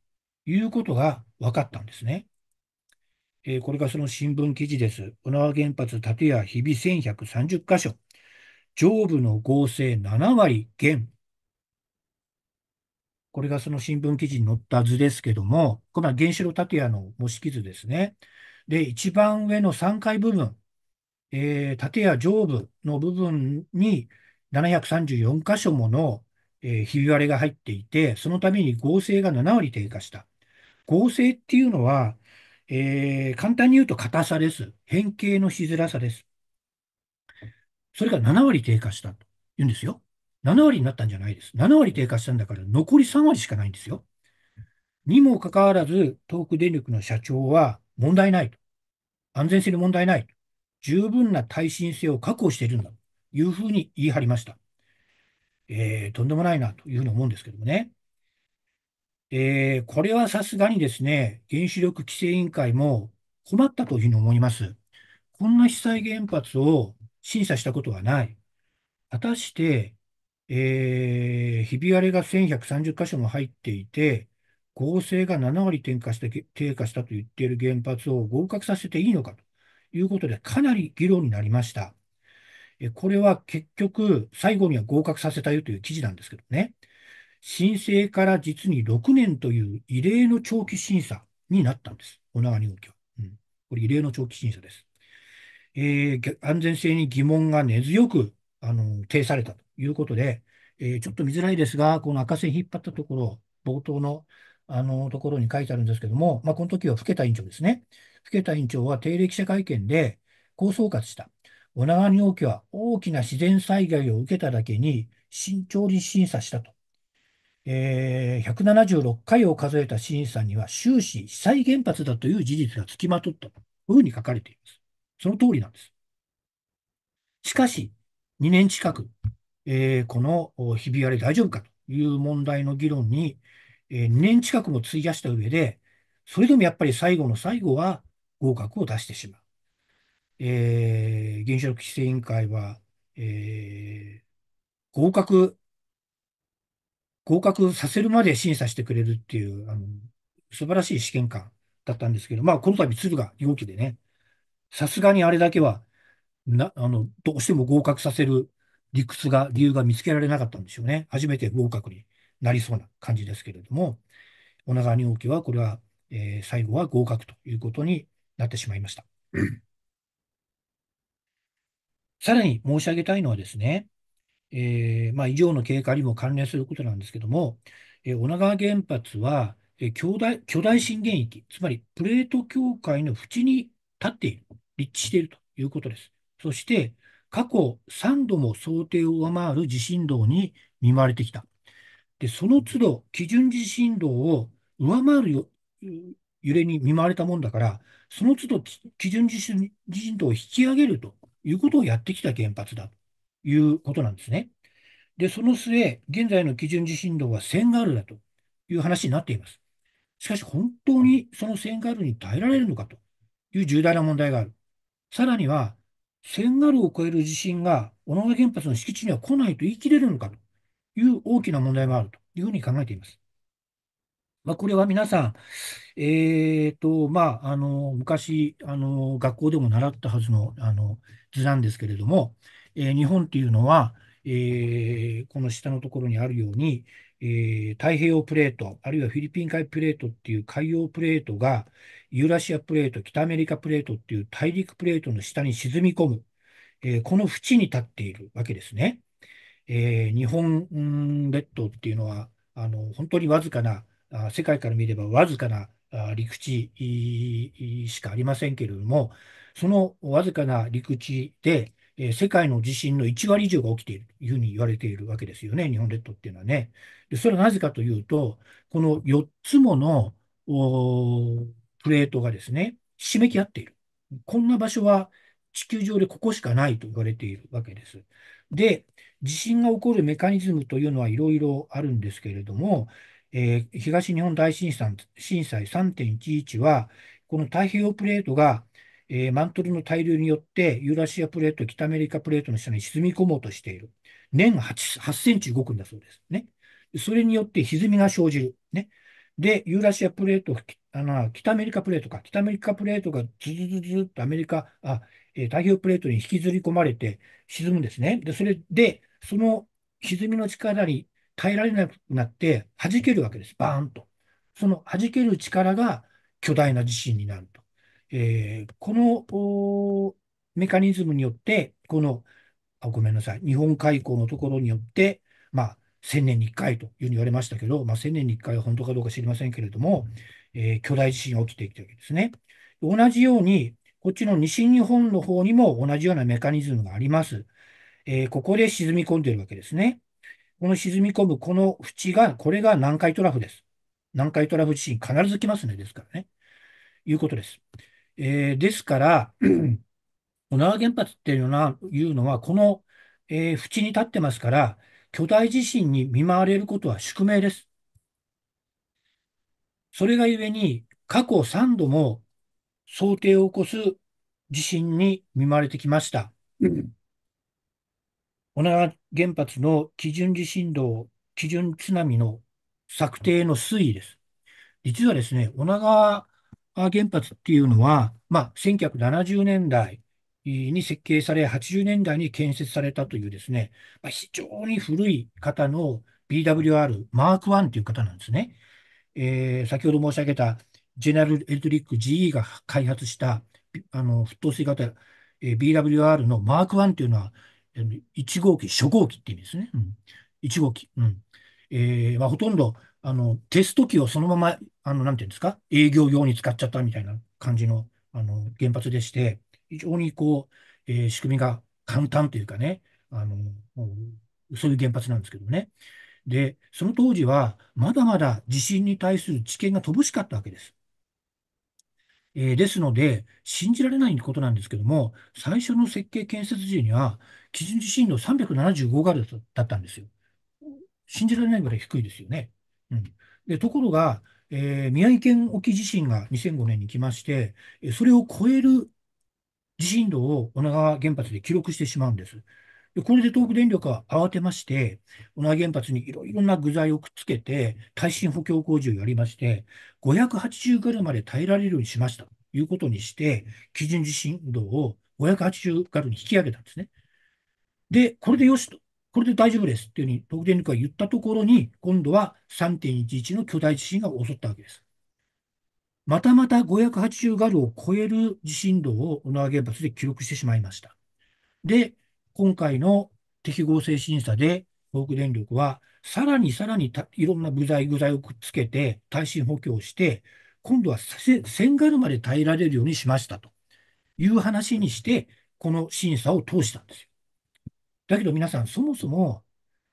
いうことが分かったんですね。えー、これがその新聞記事です。小川原発建屋日々1130箇所。上部の合成7割減。これがその新聞記事に載った図ですけども、この原子炉建屋の模式図ですね。で、一番上の3階部分、えー、建屋上部の部分に734箇所もの、えー、ひび割れが入っていて、そのために合成が7割低下した。合成っていうのは、えー、簡単に言うと硬さです。変形のしづらさです。それが7割低下したと言うんですよ。7割になったんじゃないです。7割低下したんだから残り3割しかないんですよ。にもかかわらず、東北電力の社長は問題ないと。安全性に問題ないと。十分な耐震性を確保しているんだというふうに言い張りました。えー、とんでもないなというふうに思うんですけどもね。えー、これはさすがにですね、原子力規制委員会も困ったというふうに思います。こんな被災原発を審査したことはない。果たして、えー、ひび割れが1130箇所も入っていて、合成が7割低下した低下したと言っている原発を合格させていいのかということで、かなり議論になりました。これは結局、最後には合格させたよという記事なんですけどね。申請から実に6年という異例の長期審査になったんです。小長2号機は。これ異例の長期審査です。えー、安全性に疑問が根強く、あの、呈されたということで、えー、ちょっと見づらいですが、この赤線引っ張ったところ、冒頭の、あの、ところに書いてあるんですけども、まあ、この時は更田委員長ですね。更田委員長は定例記者会見で、こう総括した。小川に王家は大きな自然災害を受けただけに、慎重に審査したと。え176回を数えた審査には終始被災原発だという事実がつきまとったというふうに書かれています。その通りなんです。しかし、2年近く、えー、このひび割れ大丈夫かという問題の議論に、えー、2年近くも費やした上で、それでもやっぱり最後の最後は合格を出してしまう。えー、原子力規制委員会は、えー、合格合格させるまで審査してくれるっていう、あの、素晴らしい試験官だったんですけど、まあ、この度鶴が容器でね、さすがにあれだけは、な、あの、どうしても合格させる理屈が、理由が見つけられなかったんでしょうね。初めて合格になりそうな感じですけれども、女川容器は、これは、えー、最後は合格ということになってしまいました。さらに申し上げたいのはですね、えーまあ、以上の経過にも関連することなんですけども、えー、女川原発は、えー、巨大巨大震源域、つまりプレート境界の縁に立っている、立地しているということです。そして、過去3度も想定を上回る地震動に見舞われてきた。で、その都度、基準地震動を上回る揺れに見舞われたもんだから、その都度基準地震動を引き上げるということをやってきた原発だということなんですね。で、その末、現在の基準地震動は1000ガールだという話になっています。しかし、本当にその1000ガールに耐えられるのかという重大な問題がある。さらには、1000ガールを超える地震が小野川原発の敷地には来ないと言い切れるのかという大きな問題もあるというふうに考えています。まあ、これは皆さん、えーとまあ、あの昔あの、学校でも習ったはずのあの図なんですけれども、え日本っていうのは、えー、この下のところにあるように、えー、太平洋プレート、あるいはフィリピン海プレートっていう海洋プレートが、ユーラシアプレート、北アメリカプレートっていう大陸プレートの下に沈み込む、えー、この縁に立っているわけですね。えー、日本列島っていうのは、あの本当にわずかな、世界から見ればわずかな陸地しかありませんけれども、そのわずかな陸地で、えー、世界の地震の1割以上が起きているというふうに言われているわけですよね、日本列島っていうのはね。でそれはなぜかというと、この4つものプレートがですね、ひしめき合っている。こんな場所は地球上でここしかないと言われているわけです。で、地震が起こるメカニズムというのはいろいろあるんですけれども、えー、東日本大震災震災3.11は、この太平洋プレートがえー、マントルの対流によってユーラシアプレート、北アメリカプレートの下に沈み込もうとしている。年 8, 8センチ動くんだそうです。ね。それによって歪みが生じる。ね。で、ユーラシアプレート、あの北アメリカプレートか、北アメリカプレートがずずずずっとアメリカ、あ、えー、太平洋プレートに引きずり込まれて沈むんですね。で、それで、その歪みの力に耐えられなくなって弾けるわけです。バーンと。その弾ける力が巨大な地震になると。えー、このメカニズムによって、このあ、ごめんなさい、日本海溝のところによって、まあ、1000年に1回というふうに言われましたけど、まあ、1000年に1回は本当かどうか知りませんけれども、えー、巨大地震が起きていたわけですね。同じように、こっちの西日本の方にも同じようなメカニズムがあります。えー、ここで沈み込んでいるわけですね。この沈み込むこの縁が、これが南海トラフです。南海トラフ地震必ず来ますね、ですからね。いうことです。えー、ですから、小川原発っていうのは、いうのはこの、えー、縁に立ってますから、巨大地震に見舞われることは宿命です。それがゆえに、過去3度も想定を起こす地震に見舞われてきました。小川原発の基準地震動、基準津波の策定の推移です。実はですね、小川原発っていうのは、まあ、1970年代に設計され、80年代に建設されたというですね、まあ、非常に古い方の BWR マーク1という方なんですね。えー、先ほど申し上げたジェネラル・エレクトリック GE が開発したあの沸騰水型、えー、BWR のマーク1というのは1号機、初号機って意味ですね。うん、1号機。うんえーまあ、ほとんどあの、テスト機をそのまま、あの、なんていうんですか、営業用に使っちゃったみたいな感じの、あの、原発でして、非常にこう、えー、仕組みが簡単というかね、あの、そういう原発なんですけどね。で、その当時は、まだまだ地震に対する知見が乏しかったわけです。えー、ですので、信じられないことなんですけども、最初の設計建設時には、基準地震度375ガルるだったんですよ。信じられないぐらい低いですよね。うん、でところが、えー、宮城県沖地震が2005年に来まして、それを超える地震動を女川原発で記録してしまうんです。でこれで東北電力は慌てまして、女川原発にいろいろな具材をくっつけて、耐震補強工事をやりまして、580ガルまで耐えられるようにしましたということにして、基準地震動を580ガルに引き上げたんですね。で、これでよしとこれで大丈夫ですっていうふうに東電力が言ったところに、今度は3.11の巨大地震が襲ったわけです。またまた580ガルを超える地震動を小川原発で記録してしまいました。で、今回の適合性審査で、東北電力は、さらにさらにいろんな部材、具材をくっつけて、耐震補強して、今度は1000ガルまで耐えられるようにしましたという話にして、この審査を通したんですよ。だけど皆さん、そもそも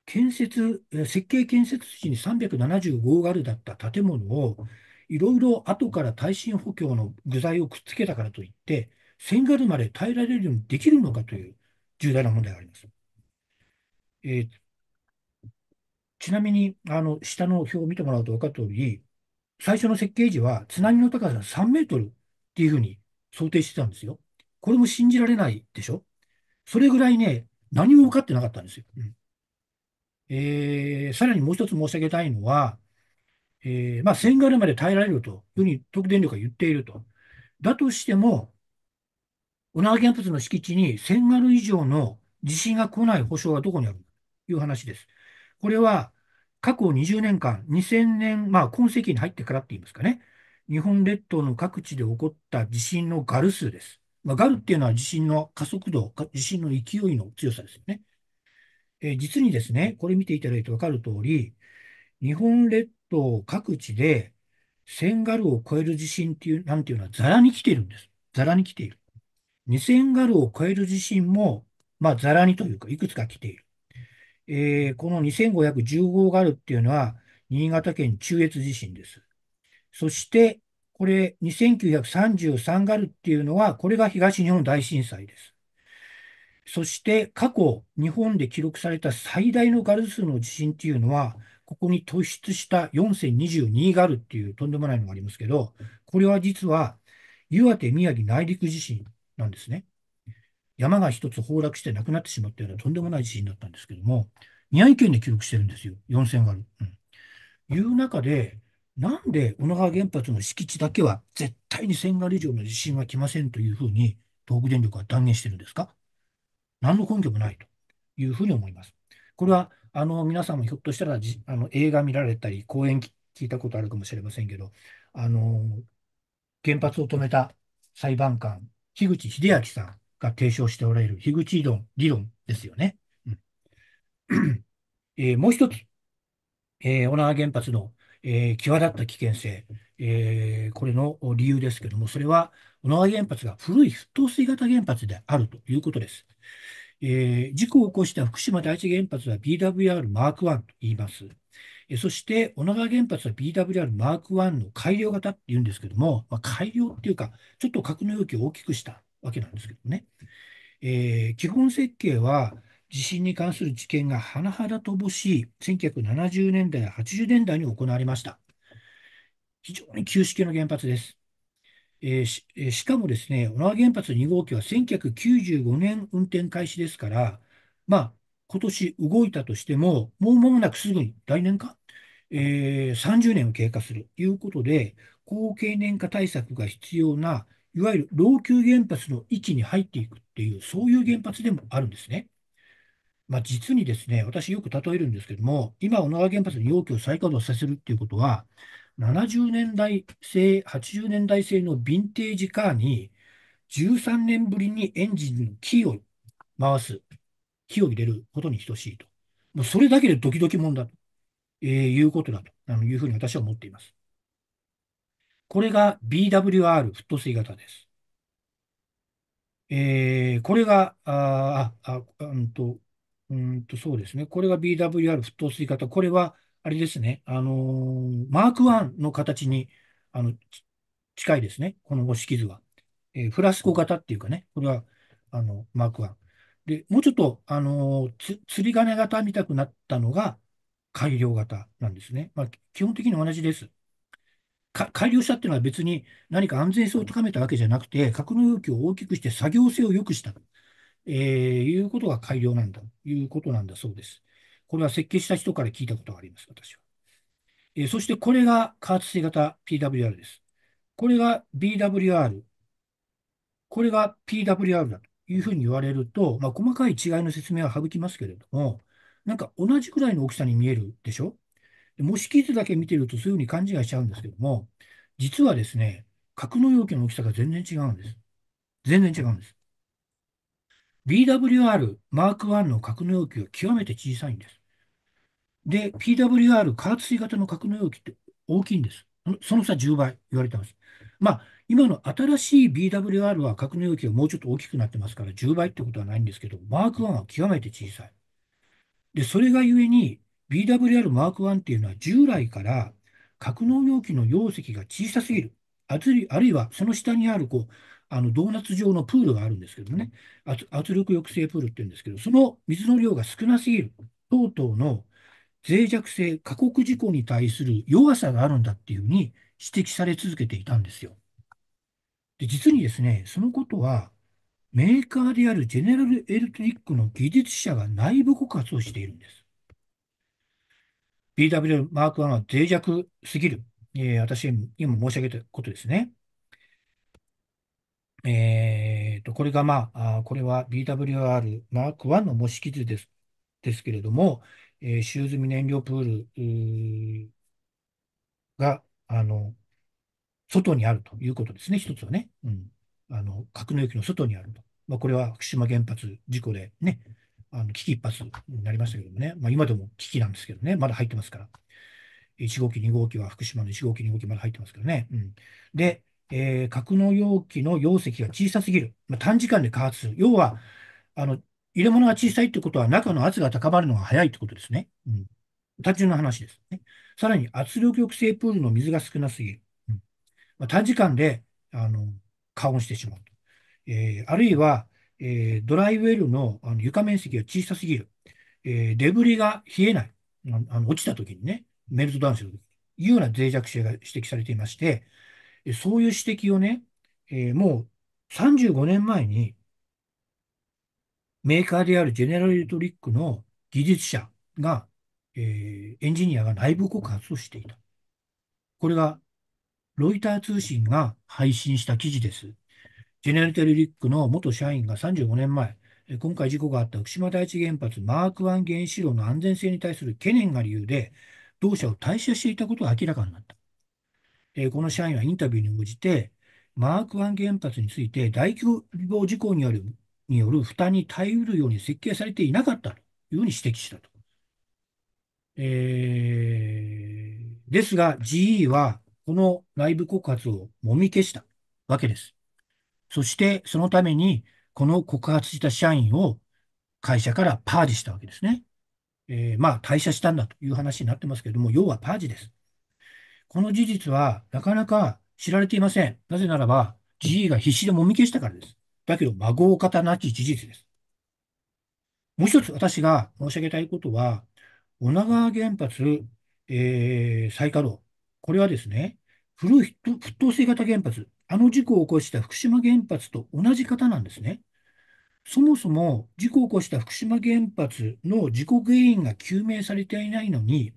建設、設計建設時に375ガルだった建物を、いろいろ後から耐震補強の具材をくっつけたからといって、1000ガルまで耐えられるようにできるのかという重大な問題があります。えー、ちなみに、あの、下の表を見てもらうと分かる通り、最初の設計時は津波の高さ3メートルっていうふうに想定してたんですよ。これも信じられないでしょそれぐらいね、何も分かってなかったんですよ。うん、えー、さらにもう一つ申し上げたいのは、えー、まあ、千ガルまで耐えられるというふうに特電力が言っていると。だとしても、小ナ原発の敷地に千軽ガル以上の地震が来ない保証はどこにあるという話です。これは、過去20年間、2000年、まあ、今世紀に入ってからって言いますかね、日本列島の各地で起こった地震のガル数です。まあ、ガルっていうのは地震の加速度、地震の勢いの強さですよね。えー、実にですね、これ見ていただいてわかる通り、日本列島各地で1000ガルを超える地震っていう、なんていうのはザラに来ているんです。ザラに来ている。2000ガルを超える地震も、まあ、ザラにというか、いくつか来ている。えー、この2515ガルっていうのは、新潟県中越地震です。そして、これ、2933ガルっていうのは、これが東日本大震災です。そして、過去、日本で記録された最大のガル数の地震っていうのは、ここに突出した4022ガルっていうとんでもないのがありますけど、これは実は、岩手、宮城内陸地震なんですね。山が一つ崩落してなくなってしまったようなとんでもない地震だったんですけども、宮城県で記録してるんですよ。4000ガル。うん。いう中で、なんで小野川原発の敷地だけは絶対に1000以上の地震は来ませんというふうに東北電力は断言してるんですか何の根拠もないというふうに思います。これはあの皆さんもひょっとしたらじあの映画見られたり、講演聞いたことあるかもしれませんけど、あの原発を止めた裁判官、樋口秀明さんが提唱しておられる樋口理論ですよね。うん えー、もう一つ、えー、小川原発のえー、際立った危険性、えー、これの理由ですけども、それは小川原発が古い沸騰水型原発であるということです。えー、事故を起こした福島第一原発は BWR マーク1と言います。えそして、小川原発は BWR マーク1の改良型っていうんですけども、まあ、改良っていうか、ちょっと格納容器を大きくしたわけなんですけどね。えー、基本設計は、地震に関する知見が甚だ乏しい1970年代、80年代に行われました。非常に旧式の原発です。えー、ししかもですね、小川原発2号機は1995年運転開始ですから、まあ、今年動いたとしても、もう間もなくすぐに、来年か、えー、30年を経過するということで、高経年化対策が必要な、いわゆる老朽原発の位置に入っていくっていう、そういう原発でもあるんですね。まあ、実にですね、私よく例えるんですけども、今、小川原発の容器を再稼働させるっていうことは、70年代製、80年代製のヴィンテージカーに、13年ぶりにエンジンのキーを回す、キーを入れることに等しいと。もうそれだけでドキドキもんだと、えー、いうことだとあのいうふうに私は思っています。これが BWR、フット水型です。えー、これが、ああ、あ、うんと、うんと、そうですね。これが BWR 沸騰水型。これは、あれですね。あのーマーク1の形に、あの、近いですね。この模式図は。えーフラスコ型っていうかね。これは、あの、マーク1。で、もうちょっと、あのーつ、釣り鐘型みたくなったのが、改良型なんですね。まあ、基本的に同じです。か改良したっていうのは別に何か安全性を高めたわけじゃなくて、格納容器を大きくして作業性を良くした。えー、いうことが改良なんだということなんだそうです。これは設計した人から聞いたことがあります、私は。えー、そしてこれが加圧性型 PWR です。これが BWR。これが PWR だというふうに言われると、まあ、細かい違いの説明は省きますけれども、なんか同じくらいの大きさに見えるでしょ模式図だけ見てるとそうういふうに勘違いしちゃうんですけども、実はですね、格納容器の大きさが全然違うんです。全然違うんです。BWR マーク1の格納容器は極めて小さいんです。で、PWR 加圧水型の格納容器って大きいんです。その差10倍言われてます。まあ、今の新しい BWR は格納容器がもうちょっと大きくなってますから10倍ってことはないんですけど、マーク1は極めて小さい。で、それがゆえに BWR マーク1っていうのは従来から格納容器の容積が小さすぎる。あるいはその下にあるこうあのドーナツ状のプールがあるんですけどもね、圧力抑制プールっていうんですけど、その水の量が少なすぎる、等々の脆弱性、過酷事故に対する弱さがあるんだっていうふうに指摘され続けていたんですよ。で実にですね、そのことは、メーカーであるジェネラル・エルトリックの技術者が内部告発をしているんです。BW マーク1は脆弱すぎる。えー、私、今申し上げたことですね。えっと、これがまあ、あこれは BWR マーク1の模式図です、ですけれども、えー、ューズミ燃料プールが、あの、外にあるということですね、一つはね。うん。あの、格納域の外にあると。まあ、これは福島原発事故でね、あの危機一発になりましたけどもね、まあ、今でも危機なんですけどね、まだ入ってますから。1号機、2号機は福島の1号機、2号機まだ入ってますけどね。うん、で、えー、格納容器の容積が小さすぎる。まあ、短時間で加圧する。要は、あの、入れ物が小さいってことは中の圧が高まるのが早いってことですね。うん。単純な話ですね。さらに圧力抑制プールの水が少なすぎる。うん、まあ、短時間で、あの、加温してしまうえー、あるいは、えー、ドライウェルのあの床面積が小さすぎる。えー、デブリが冷えない。あの落ちた時にね、メルトダウンするというような脆弱性が指摘されていまして、そういう指摘をね、えー、もう35年前に、メーカーであるジェネラルエレトリックの技術者が、えー、エンジニアが内部告発をしていた。これが、ロイター通信が配信した記事です。ジェネラルエレトリックの元社員が35年前、今回事故があった福島第一原発マーク1原子炉の安全性に対する懸念が理由で、同社を退社していたことが明らかになった。この社員はインタビューに応じて、マーク1原発について大規模事故によるによる負担に耐えうるように設計されていなかったというふうに指摘したと。えー、ですが、GE はこの内部告発をもみ消したわけです。そして、そのために、この告発した社員を会社からパージしたわけですね。えー、まあ、退社したんだという話になってますけれども、要はパージです。この事実はなかなか知られていません。なぜならば、GE が必死でもみ消したからです。だけど、孫を方なき事実です。もう一つ私が申し上げたいことは、女川原発、えー、再稼働。これはですね、古い沸騰性型原発、あの事故を起こした福島原発と同じ方なんですね。そもそも事故を起こした福島原発の事故原因が究明されていないのに、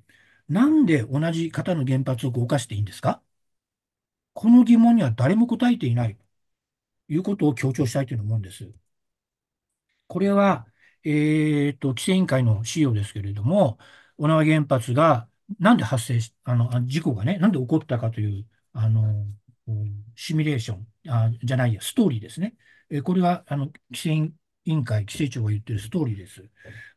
なんで同じ方の原発を動かしていいんですかこの疑問には誰も答えていないということを強調したいというふうに思うんです。これは、えっ、ー、と、規制委員会の資料ですけれども、小川原発がなんで発生し、あの、事故がね、なんで起こったかという、あの、シミュレーション、あじゃないや、ストーリーですね。えこれは、あの、規制委員会、規制庁が言ってるストーリーです。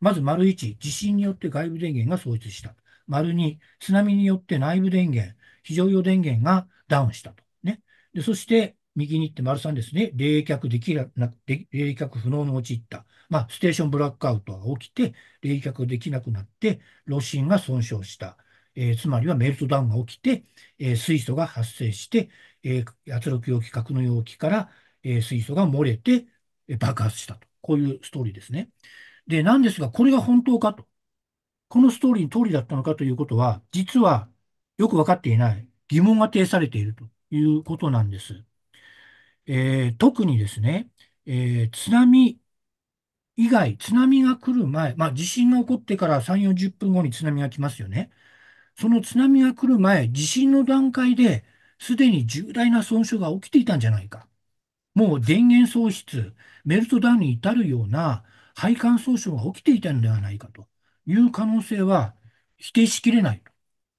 まず、丸1、地震によって外部電源が喪失した。丸2、津波によって内部電源、非常用電源がダウンしたと。ね。で、そして、右に行って丸3ですね。冷却できなく、冷却不能に陥った。まあ、ステーションブラックアウトが起きて、冷却できなくなって、炉心が損傷した。えー、つまりはメルトダウンが起きて、えー、水素が発生して、えー、圧力容器、格納容器から、え水素が漏れて、え爆発したと。こういうストーリーですね。で、なんですが、これが本当かと。このストーリーの通りだったのかということは、実はよく分かっていない疑問が呈されているということなんです。えー、特にですね、えー、津波以外、津波が来る前、まあ、地震が起こってから3、40分後に津波が来ますよね。その津波が来る前、地震の段階ですでに重大な損傷が起きていたんじゃないか。もう電源喪失、メルトダウンに至るような配管損傷が起きていたのではないかという可能性は否定しきれないと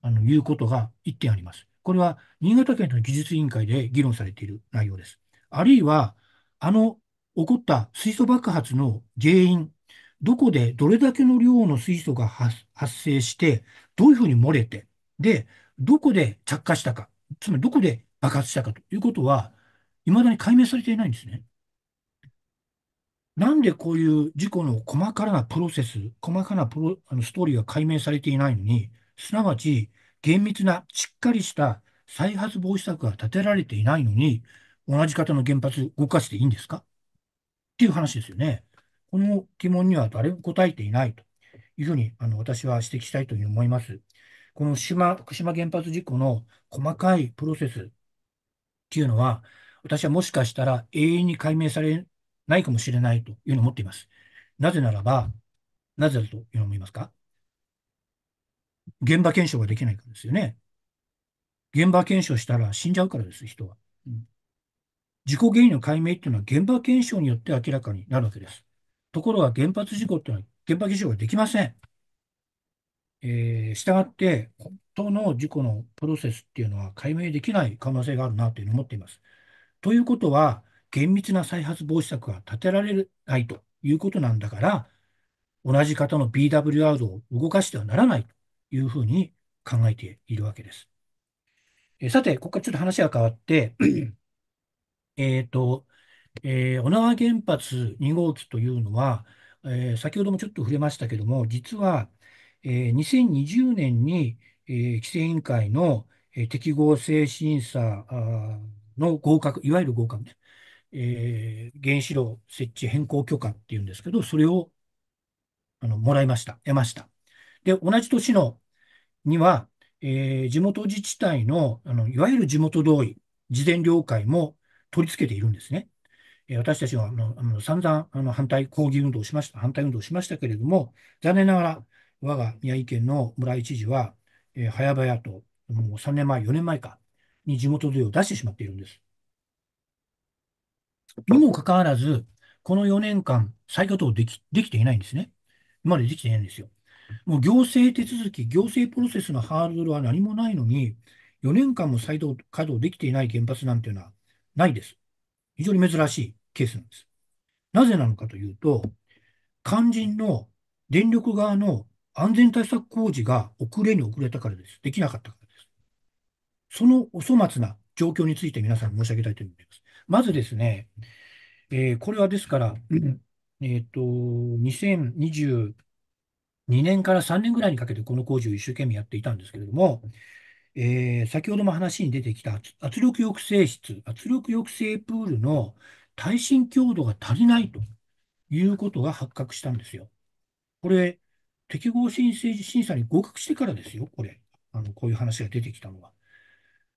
あのいうことが1点あります。これは新潟県の技術委員会で議論されている内容です。あるいは、あの起こった水素爆発の原因、どこでどれだけの量の水素が発生して、どういうふうに漏れて、で、どこで着火したか、つまりどこで爆発したかということは、いまだに解明されていないんですね。なんでこういう事故の細かなプロセス、細かなプロ、あのストーリーが解明されていないのに、すなわち厳密な、しっかりした再発防止策が立てられていないのに、同じ方の原発動かしていいんですかっていう話ですよね。この疑問には誰も答えていないというふうにあの私は指摘したいというふうに思います。この島福島原発事故の細かいプロセスっていうのは、私はもしかしたら永遠に解明されないかもしれないというのを持っています。なぜならば、なぜだというのう思いますか現場検証ができないからですよね。現場検証したら死んじゃうからです、人は。うん、事故原因の解明っていうのは現場検証によって明らかになるわけです。ところが原発事故っていうのは現場検証ができません。えー、したって、本当の事故のプロセスっていうのは解明できない可能性があるなというふうに思っています。ということは、厳密な再発防止策が立てられないということなんだから、同じ型の BWR を動かしてはならないというふうに考えているわけです。えさて、ここからちょっと話が変わって、えっと、えー、川原発2号機というのは、えー、先ほどもちょっと触れましたけども、実は、えー、2020年に、えー、規制委員会の、え適合性審査の合格、いわゆる合格す。えー、原子炉設置変更許可っていうんですけど、それをあのもらいました、得ました。で、同じ年のには、えー、地元自治体のあのいわゆる地元同意、事前了解も取り付けているんですね。えー、私たちはあのあの散々あの反対抗議運動をしました、反対運動をしましたけれども、残念ながら、我が宮城県の村井知事は、えー、早々ともう3年前、4年前かに地元同意を出してしまっているんです。にもかかわらず、この4年間、再稼働できできていないんですね。今までできていないんですよ。もう行政手続き、行政プロセスのハードルは何もないのに、4年間も再稼働できていない原発なんていうのはないです。非常に珍しいケースなんです。なぜなのかというと、肝心の電力側の安全対策工事が遅れに遅れたからです。できなかったからです。そのお粗末な状況について皆さんに申し上げたいと思います。まずですね、えー、これはですから、えっと、2022年から3年ぐらいにかけてこの工事を一生懸命やっていたんですけれども、えー、先ほども話に出てきた圧力抑制室、圧力抑制プールの耐震強度が足りないということが発覚したんですよ。これ、適合申請審査に合格してからですよ、これ。あの、こういう話が出てきたのは。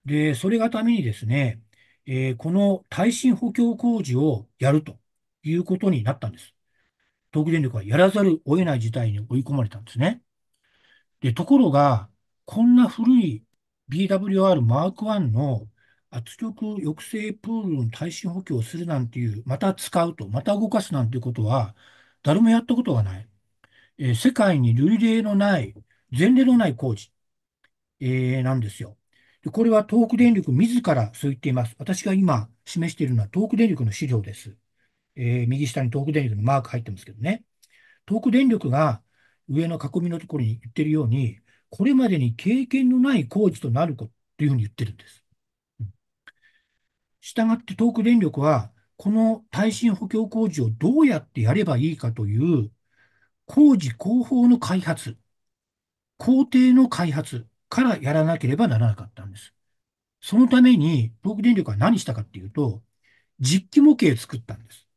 で、それがためにですね、えー、この耐震補強工事をやるということになったんです。東北電力はやらざるを得ない事態に追い込まれたんですね。で、ところが、こんな古い BWR マーク1の圧力抑制プールの耐震補強をするなんていう、また使うと、また動かすなんていうことは、誰もやったことがない。えー、世界に類例のない、前例のない工事、えー、なんですよ。これは東北電力自らそう言っています。私が今示しているのは東北電力の資料です。えー、右下に東北電力のマーク入ってますけどね。東北電力が上の囲みのところに言ってるように、これまでに経験のない工事となるというふうに言ってるんです。したがって東北電力は、この耐震補強工事をどうやってやればいいかという、工事工法の開発、工程の開発、からやらなければならなかったんです。そのために、東北電力は何したかっていうと、実機模型を作ったんです。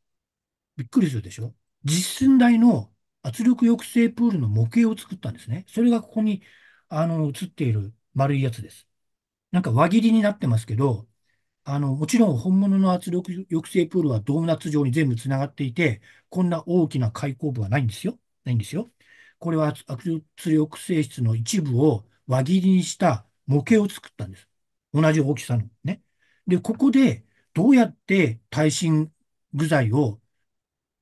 びっくりするでしょ実寸大の圧力抑制プールの模型を作ったんですね。それがここに、あの、映っている丸いやつです。なんか輪切りになってますけど、あの、もちろん本物の圧力抑制プールはドーナツ状に全部つながっていて、こんな大きな開口部はないんですよ。ないんですよ。これは圧力抑制室の一部を輪切りにした模型を作ったんです。同じ大きさの。ね。で、ここでどうやって耐震具材を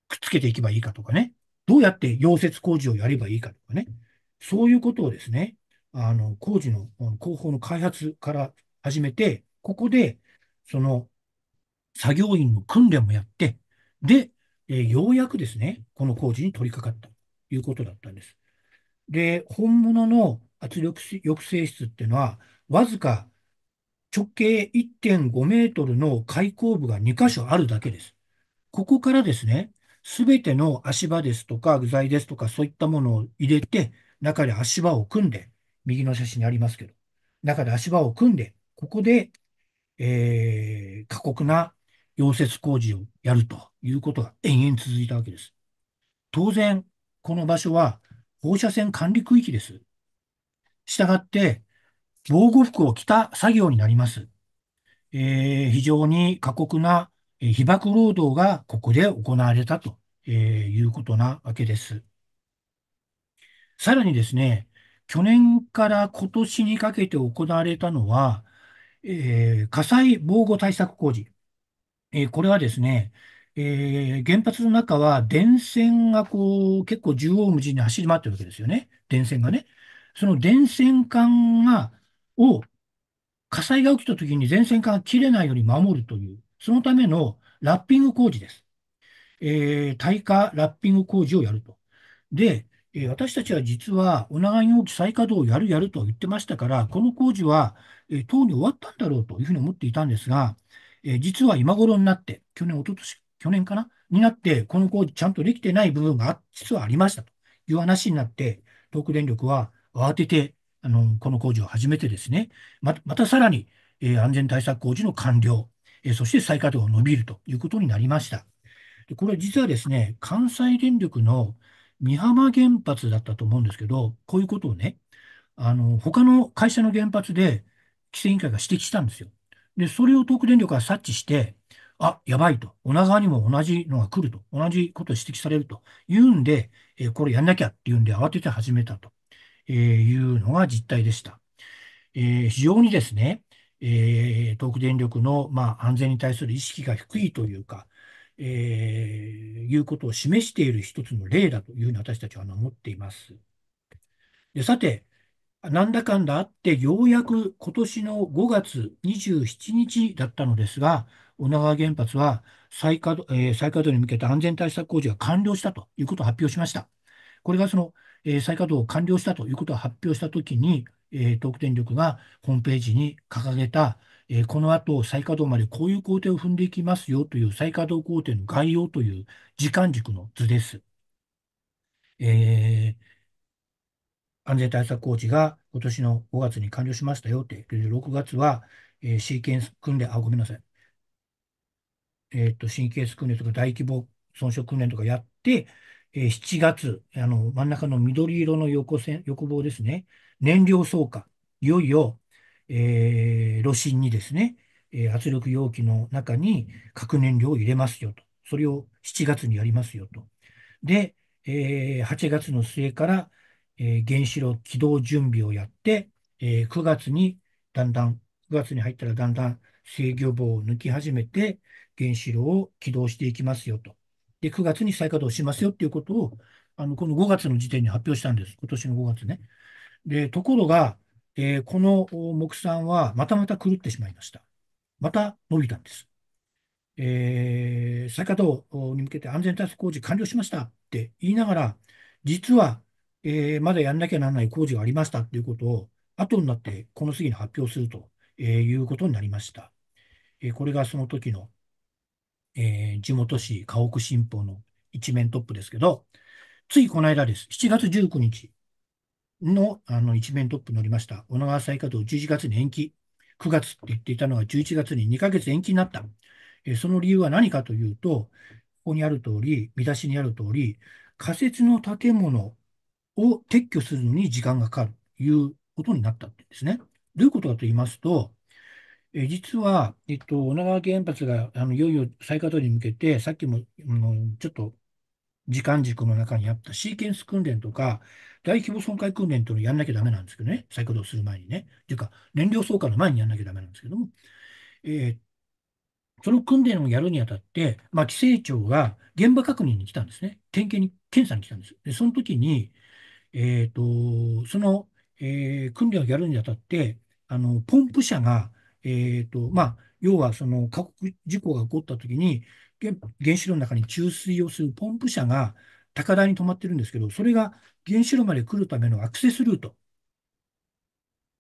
くっつけていけばいいかとかね。どうやって溶接工事をやればいいかとかね。そういうことをですね、あの、工事の広報の開発から始めて、ここで、その、作業員の訓練もやって、で、えー、ようやくですね、この工事に取り掛かったということだったんです。で、本物の圧力抑制室っていうのは、わずか直径1.5メートルの開口部が2箇所あるだけです。ここからですね、すべての足場ですとか具材ですとかそういったものを入れて、中で足場を組んで、右の写真にありますけど、中で足場を組んで、ここで、えー、過酷な溶接工事をやるということが延々続いたわけです。当然、この場所は放射線管理区域です。したがって、防護服を着た作業になります。えー、非常に過酷な被爆労働がここで行われたと、えー、いうことなわけです。さらにですね、去年から今年にかけて行われたのは、えー、火災防護対策工事。えー、これはですね、えー、原発の中は電線がこう結構縦横無尽に走り回ってるわけですよね。電線がね。その電線管が、を、火災が起きた時に電線管が切れないように守るという、そのためのラッピング工事です。えー、耐火ラッピング工事をやると。で、え私たちは実は、お長い大き再稼働をやるやると言ってましたから、この工事は、えとうに終わったんだろうというふうに思っていたんですが、え実は今頃になって、去年、一昨年去年かなになって、この工事ちゃんとできてない部分が実はありましたという話になって、東北電力は慌てて、あの、この工事を始めてですね、ま、またさらに、えー、安全対策工事の完了、えー、そして再稼働が伸びるということになりました。でこれ実はですね、関西電力の美浜原発だったと思うんですけど、こういうことをね、あの、他の会社の原発で規制委員会が指摘したんですよ。で、それを東北電力が察知して、あ、やばいと。女川にも同じのが来ると。同じことを指摘されると。いうんで、えこれやんなきゃっていうんで慌てて始めたと。えいうのが実態でした。え非常にですね、え東北電力の、ま安全に対する意識が低いというか、えいうことを示している一つの例だというふうに私たちは思っています。でさて、なんだかんだあって、ようやく今年の5月27日だったのですが、女川原発は再稼働,、えー、再稼働に向けた安全対策工事が完了したということを発表しました。これがそのえ再稼働を完了したということを発表したときに、え東北電力がホームページに掲げた、えこの後再稼働までこういう工程を踏んでいきますよという再稼働工程の概要という時間軸の図です。えー、安全対策工事が今年の5月に完了しましたよって、6月は、えシーケンス訓練、あ、ごめんなさい。えっ、ー、と、シーケンス訓練とか大規模損傷訓練とかやって、えー、7月、あの、真ん中の緑色の横線、横棒ですね。燃料倉庫、いよいよ、えー、炉心にですね、えー、圧力容器の中に核燃料を入れますよと。それを7月にやりますよと。で、えー、8月の末から、えー、原子炉起動準備をやって、えー、9月にだんだん、9月に入ったらだんだん制御棒を抜き始めて、原子炉を起動していきますよと。で、9月に再稼働しますよっていうことを、あの、この5月の時点に発表したんです。今年の5月ね。で、ところが、えー、この木産はまたまた狂ってしまいました。また伸びたんです。えー、再稼働に向けて安全対策工事完了しましたって言いながら、実は、えー、まだやんなきゃならない工事がありましたということを、後になってこの次に発表すると、えいうことになりました。えー、これがその時のえー、地元紙家屋新報の一面トップですけど、ついこの間です。7月19日のあの一面トップに載りました。小野川再稼働11月に延期。9月って言っていたのは11月に2ヶ月延期になった。えー、その理由は何かというと、ここにある通り、見出しにある通り、仮設の建物を撤去するのに時間がかかるということになったんですね。どういうことかと言いますと、え実は、えっと、女川原発があのいよいよ再稼働に向けて、さっきも、あのちょっと時間軸の中にあったシーケンス訓練とか、大規模損壊訓練というのをやらなきゃだめなんですけどね、再稼働する前にね。というか、燃料総換の前にやらなきゃだめなんですけども、えー、その訓練をやるにあたって、まあ、規制庁が現場確認に来たんですね。点検に、検査に来たんです。で、その時に、えっ、ー、と、その、えー、訓練をやるにあたって、あの、ポンプ車が、えっ、ー、と、まあ、要はその過事故が起こったときに、原原子炉の中に注水をするポンプ車が高台に止まってるんですけど、それが原子炉まで来るためのアクセスルート、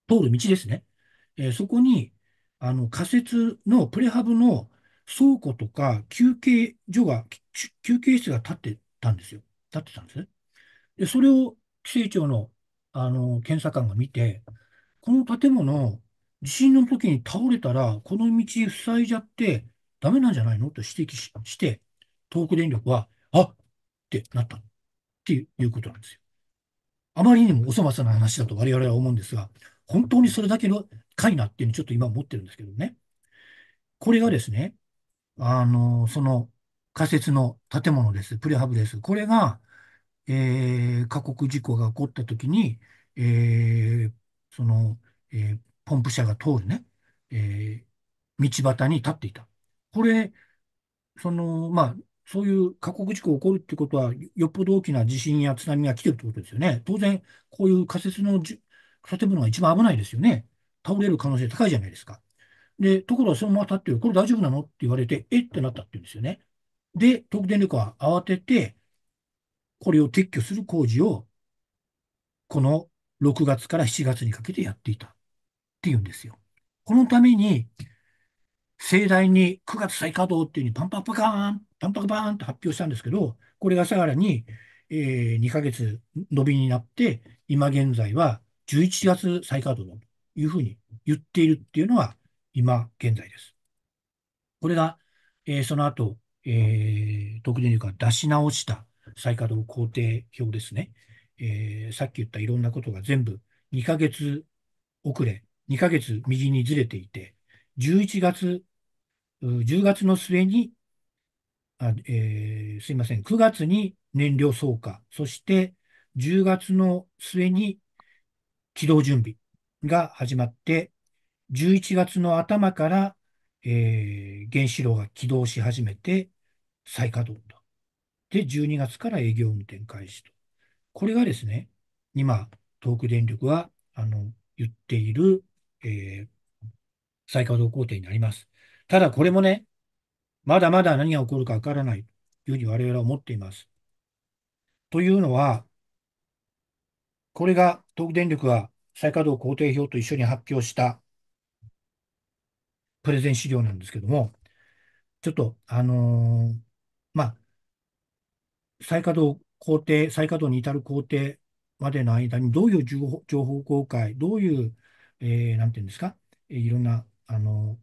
通る道ですね。えー、そこに、あの、仮設のプレハブの倉庫とか休憩所が、休憩室が建ってたんですよ。建ってたんですね。で、それを規制庁の、あの、検査官が見て、この建物、地震の時に倒れたら、この道塞いじゃってダメなんじゃないのと指摘しして、東北電力は、あっってなったっていうことなんですよ。あまりにもお粗末な話だと我々は思うんですが、本当にそれだけの回なっていうのをちょっと今思ってるんですけどね。これがですね、あの、その仮設の建物です。プレハブです。これが、えー、過酷事故が起こったときに、えー、その、えー、ポンプ車が通るね、えー、道端に立っていた。これ、その、まあ、そういう過酷事故が起こるってことは、よっぽど大きな地震や津波が来てるってことですよね。当然、こういう仮設の建物が一番危ないですよね。倒れる可能性高いじゃないですか。で、ところがそのまま立ってる、これ大丈夫なのって言われて、えってなったって言うんですよね。で、東北電力は慌てて、これを撤去する工事を、この6月から7月にかけてやっていた。って言うんですよ。このために、盛大に9月再稼働っていうにパンパパカーン、パンパカーンと発表したんですけど、これがさらに、えー、2ヶ月伸びになって、今現在は11月再稼働だというふうに言っているっていうのは今現在です。これが、えー、その後、えー、特に言うか出し直した再稼働工程表ですね。えー、さっき言ったいろんなことが全部2ヶ月遅れ2ヶ月右にずれていて、11月、10月の末に、あえー、すいません、9月に燃料倉庫、そして10月の末に起動準備が始まって、11月の頭から、えー、原子炉が起動し始めて、再稼働と。で、12月から営業運転開始と。これがですね、今、東北電力は、あの、言っているえー、再稼働工程になります。ただこれもね、まだまだ何が起こるかわからないというふうに我々は思っています。というのは、これが東北電力が再稼働工程表と一緒に発表したプレゼン資料なんですけども、ちょっと、あのー、まあ、再稼働工程、再稼働に至る工程までの間にどういう情報公開、どういうえー、なんていうんですか、えー、いろんな、あの、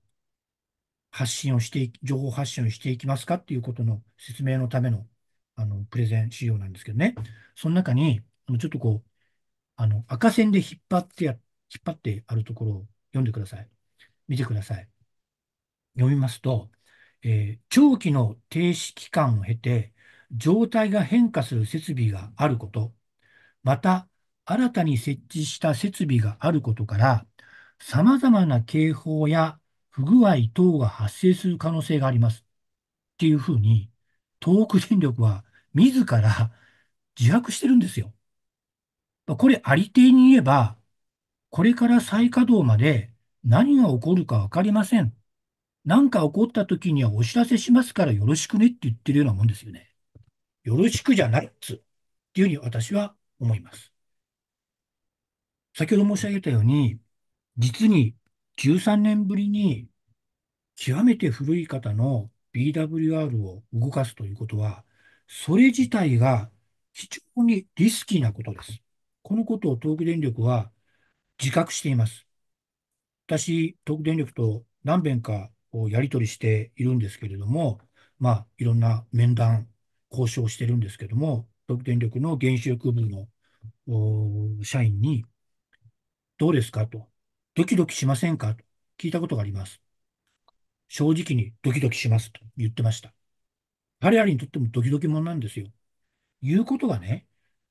発信をしてい情報発信をしていきますかっていうことの説明のための、あの、プレゼン資料なんですけどね。その中に、ちょっとこう、あの、赤線で引っ張ってや、引っ張ってあるところを読んでください。見てください。読みますと、えー、長期の停止期間を経て、状態が変化する設備があること、また、新たに設置した設備があることから、様々な警報や不具合等が発生する可能性があります。っていうふうに、東北電力は自ら自白してるんですよ。これありていに言えば、これから再稼働まで何が起こるかわかりません。何か起こった時にはお知らせしますからよろしくねって言ってるようなもんですよね。よろしくじゃないっつ。っていうふうに私は思います。先ほど申し上げたように、実に13年ぶりに極めて古い方の BWR を動かすということは、それ自体が非常にリスキーなことです。このことを東北電力は自覚しています。私、東北電力と何遍かをやり取りしているんですけれども、まあ、いろんな面談、交渉してるんですけども、東北電力の原子力部の社員に、どうですかと。ドキドキしませんかと聞いたことがあります。正直にドキドキしますと言ってました。彼らにとってもドキドキもんなんですよ。いうことがね、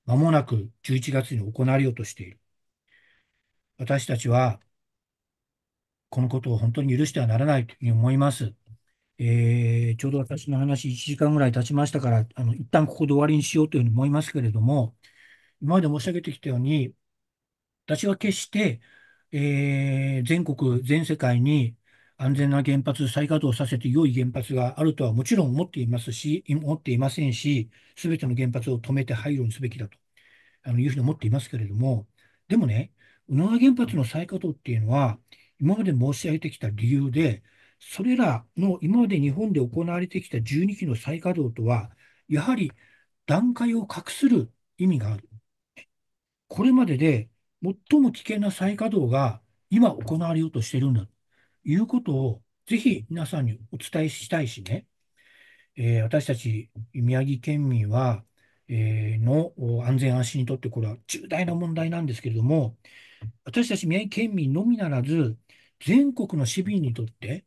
間もなく11月に行われようとしている。私たちは、このことを本当に許してはならないというふうに思います。えー、ちょうど私の話1時間ぐらい経ちましたから、あの、一旦ここで終わりにしようというふうに思いますけれども、今まで申し上げてきたように、私は決して、えー、全国、全世界に安全な原発、再稼働させて良い原発があるとはもちろん思っていますし、思っていませんし、すべての原発を止めて廃炉にすべきだとあのいうふうに思っていますけれども、でもね、宇野原発の再稼働っていうのは、今まで申し上げてきた理由で、それらの今まで日本で行われてきた12基の再稼働とは、やはり段階を隠する意味がある。これまでで最も危険な再稼働が今行われようとしているんだということを、ぜひ皆さんにお伝えしたいしね、えー、私たち宮城県民は、えー、の安全安心にとってこれは重大な問題なんですけれども、私たち宮城県民のみならず、全国の市民にとって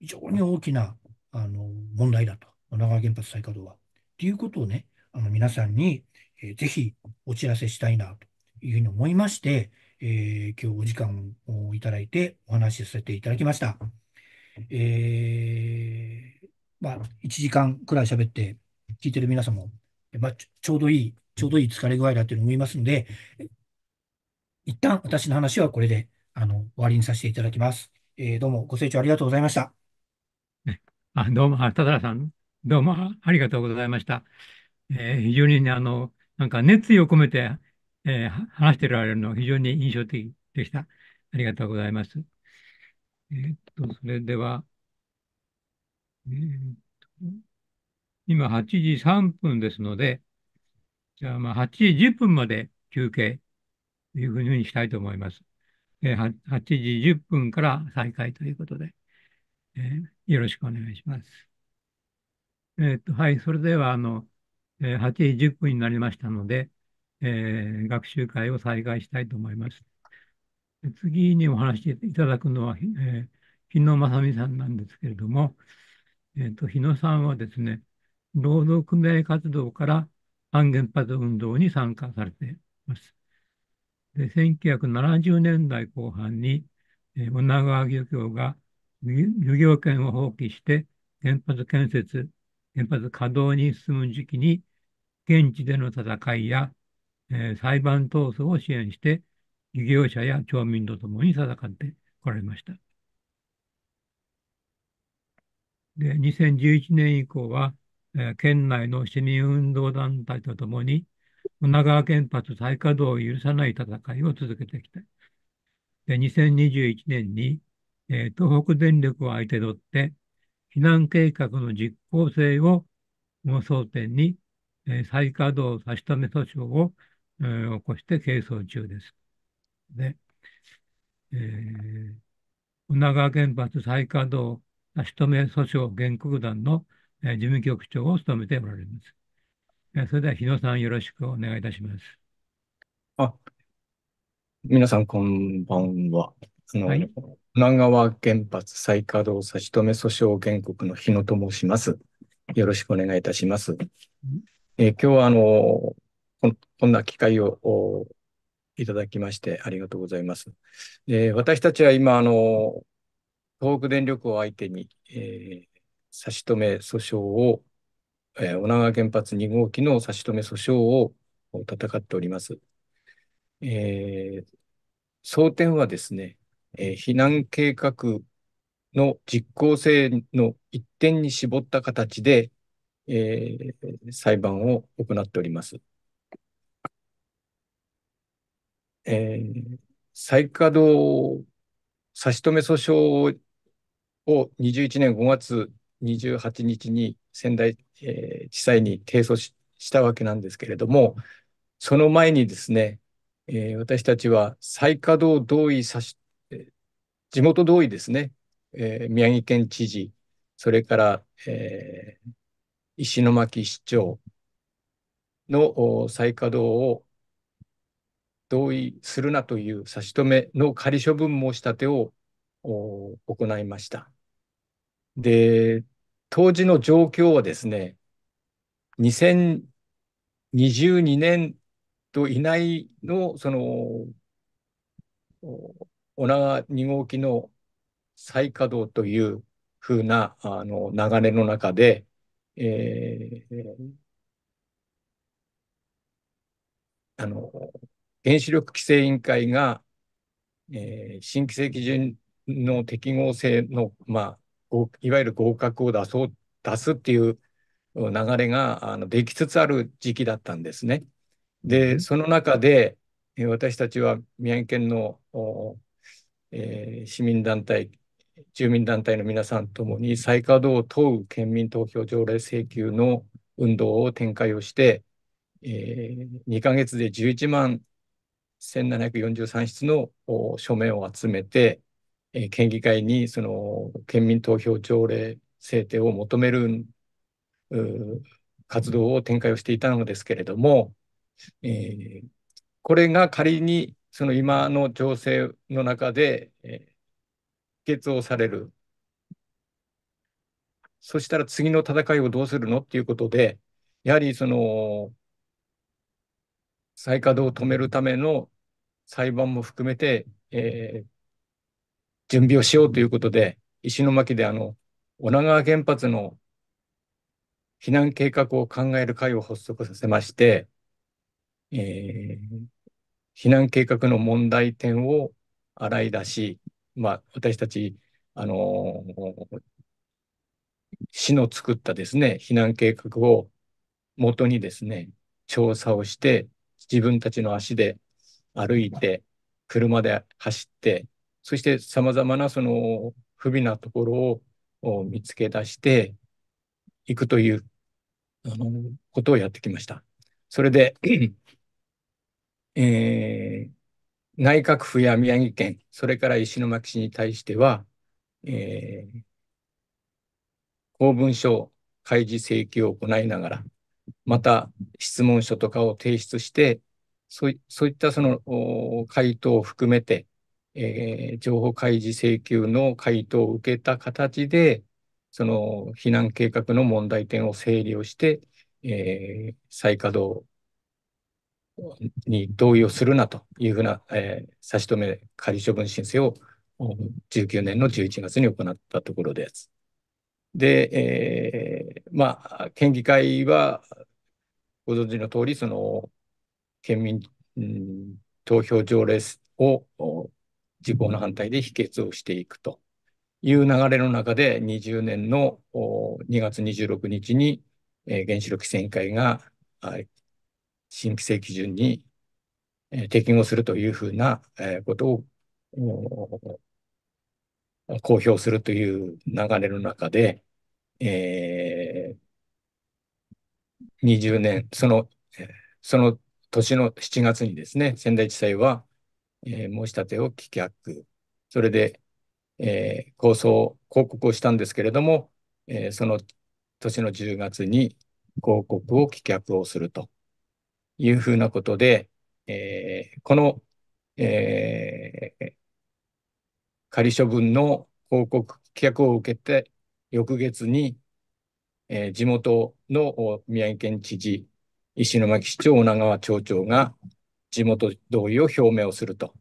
非常に大きなあの問題だと、女川原発再稼働は。ということをね、あの皆さんに、えー、ぜひお知らせしたいなというふうに思いまして、えー、今日お時間をいただいてお話しさせていただきました。えー、まあ、1時間くらい喋って、聞いてる皆さんも、まあ、ちょうどいい、ちょうどいい疲れ具合だというのを思いますので、一旦私の話はこれで、あの、終わりにさせていただきます。えー、どうもご清聴ありがとうございました。あどうも、田田さん、どうもありがとうございました。えー、非常に、ね、あの、なんか熱意を込めてえー、話してられるのが非常に印象的でした。ありがとうございます。えー、っと、それでは、えー、っと、今8時3分ですので、じゃあまあ8時10分まで休憩というふうにしたいと思います。えー、8時10分から再開ということで、えー、よろしくお願いします。えっと、はい、それでは、あの、え8時10分になりましたので、えー、学習会を再開したいと思います。次にお話しいただくのは、えー、日野正美さんなんですけれども、えーと、日野さんはですね、労働組合活動から反原発運動に参加されています。で1970年代後半に、えー、女川漁協が漁業権を放棄して原発建設、原発稼働に進む時期に、現地での戦いやえー、裁判闘争を支援して、事業者や町民と共に戦ってこられました。で、2011年以降は、えー、県内の市民運動団体と共に、女川原発再稼働を許さない戦いを続けてきた。で、2021年に、えー、東北電力を相手取って、避難計画の実効性を争点に、えー、再稼働差し止め訴訟をえ起こして係争中です。で、えー、女川原発再稼働足止め訴訟原告団の、えー、事務局長を務めておられます。えー、それでは日野さんよろしくお願いいたします。あ、皆さんこんばんは。あの、はい、南川原発再稼働差し止め訴訟原告の日野と申します。よろしくお願いいたします。え今日はあの、こんな機会をいただきましてありがとうございます。え私たちは今、あの、東北電力を相手に、えー、差し止め訴訟を、えー、女川原発2号機の差し止め訴訟を戦っております。えー、争点はですね、え避難計画の実効性の一点に絞った形で、え裁判を行っております。えー、再稼働差し止め訴訟を21年5月28日に仙台、えー、地裁に提訴したわけなんですけれども、その前にですね、えー、私たちは再稼働同意差し、地元同意ですね、えー、宮城県知事、それから、えー、石巻市長の再稼働を同意するなという差し止めの仮処分申し立てを行いました。で、当時の状況はですね、2022年と以内の、その、女川2号機の再稼働というふうなあの流れの中で、えー、あの、原子力規制委員会が、えー、新規制基準の適合性の、まあ、いわゆる合格を出そう出すっていう流れがあのできつつある時期だったんですね。で、その中で、私たちは宮城県の、えー、市民団体、住民団体の皆さんともに再稼働を問う県民投票条例請求の運動を展開をして、えー、2ヶ月で11万1743室の署名を集めて、えー、県議会にその県民投票条例制定を求める活動を展開をしていたのですけれども、えー、これが仮にその今の情勢の中で、えー、否決をされる。そしたら次の戦いをどうするのっていうことで、やはりその再稼働を止めるための裁判も含めて、えー、準備をしようということで、石巻であの、女川原発の避難計画を考える会を発足させまして、えー、避難計画の問題点を洗い出し、まあ、私たち、あのー、市の作ったですね、避難計画をもとにですね、調査をして、自分たちの足で歩いて、車で走って、そしてざまなその不備なところを見つけ出していくという、あの、ことをやってきました。それで、えー、内閣府や宮城県、それから石巻市に対しては、えー、公文書開示請求を行いながら、また質問書とかを提出して、そういったその回答を含めて、えー、情報開示請求の回答を受けた形で、その避難計画の問題点を整理をして、えー、再稼働に同意をするなというふうな、えー、差し止め仮処分申請を19年の11月に行ったところです。で、えー、まあ、県議会はご存知の通り、その県民、うん、投票条例を自公の反対で否決をしていくという流れの中で20年の2月26日に原子力規制委員会が新規制基準に適合するというふうなことを公表するという流れの中で、えー、20年、その、その年の7月にですね、仙台地裁は、えー、申し立てを棄却、それで、えー、構想、広告をしたんですけれども、えー、その年の10月に広告を棄却をするというふうなことで、えー、この、えー、仮処分の広告棄却を受けて、翌月に、えー、地元の宮城県知事石巻市長女川町長が地元同意を表明をすると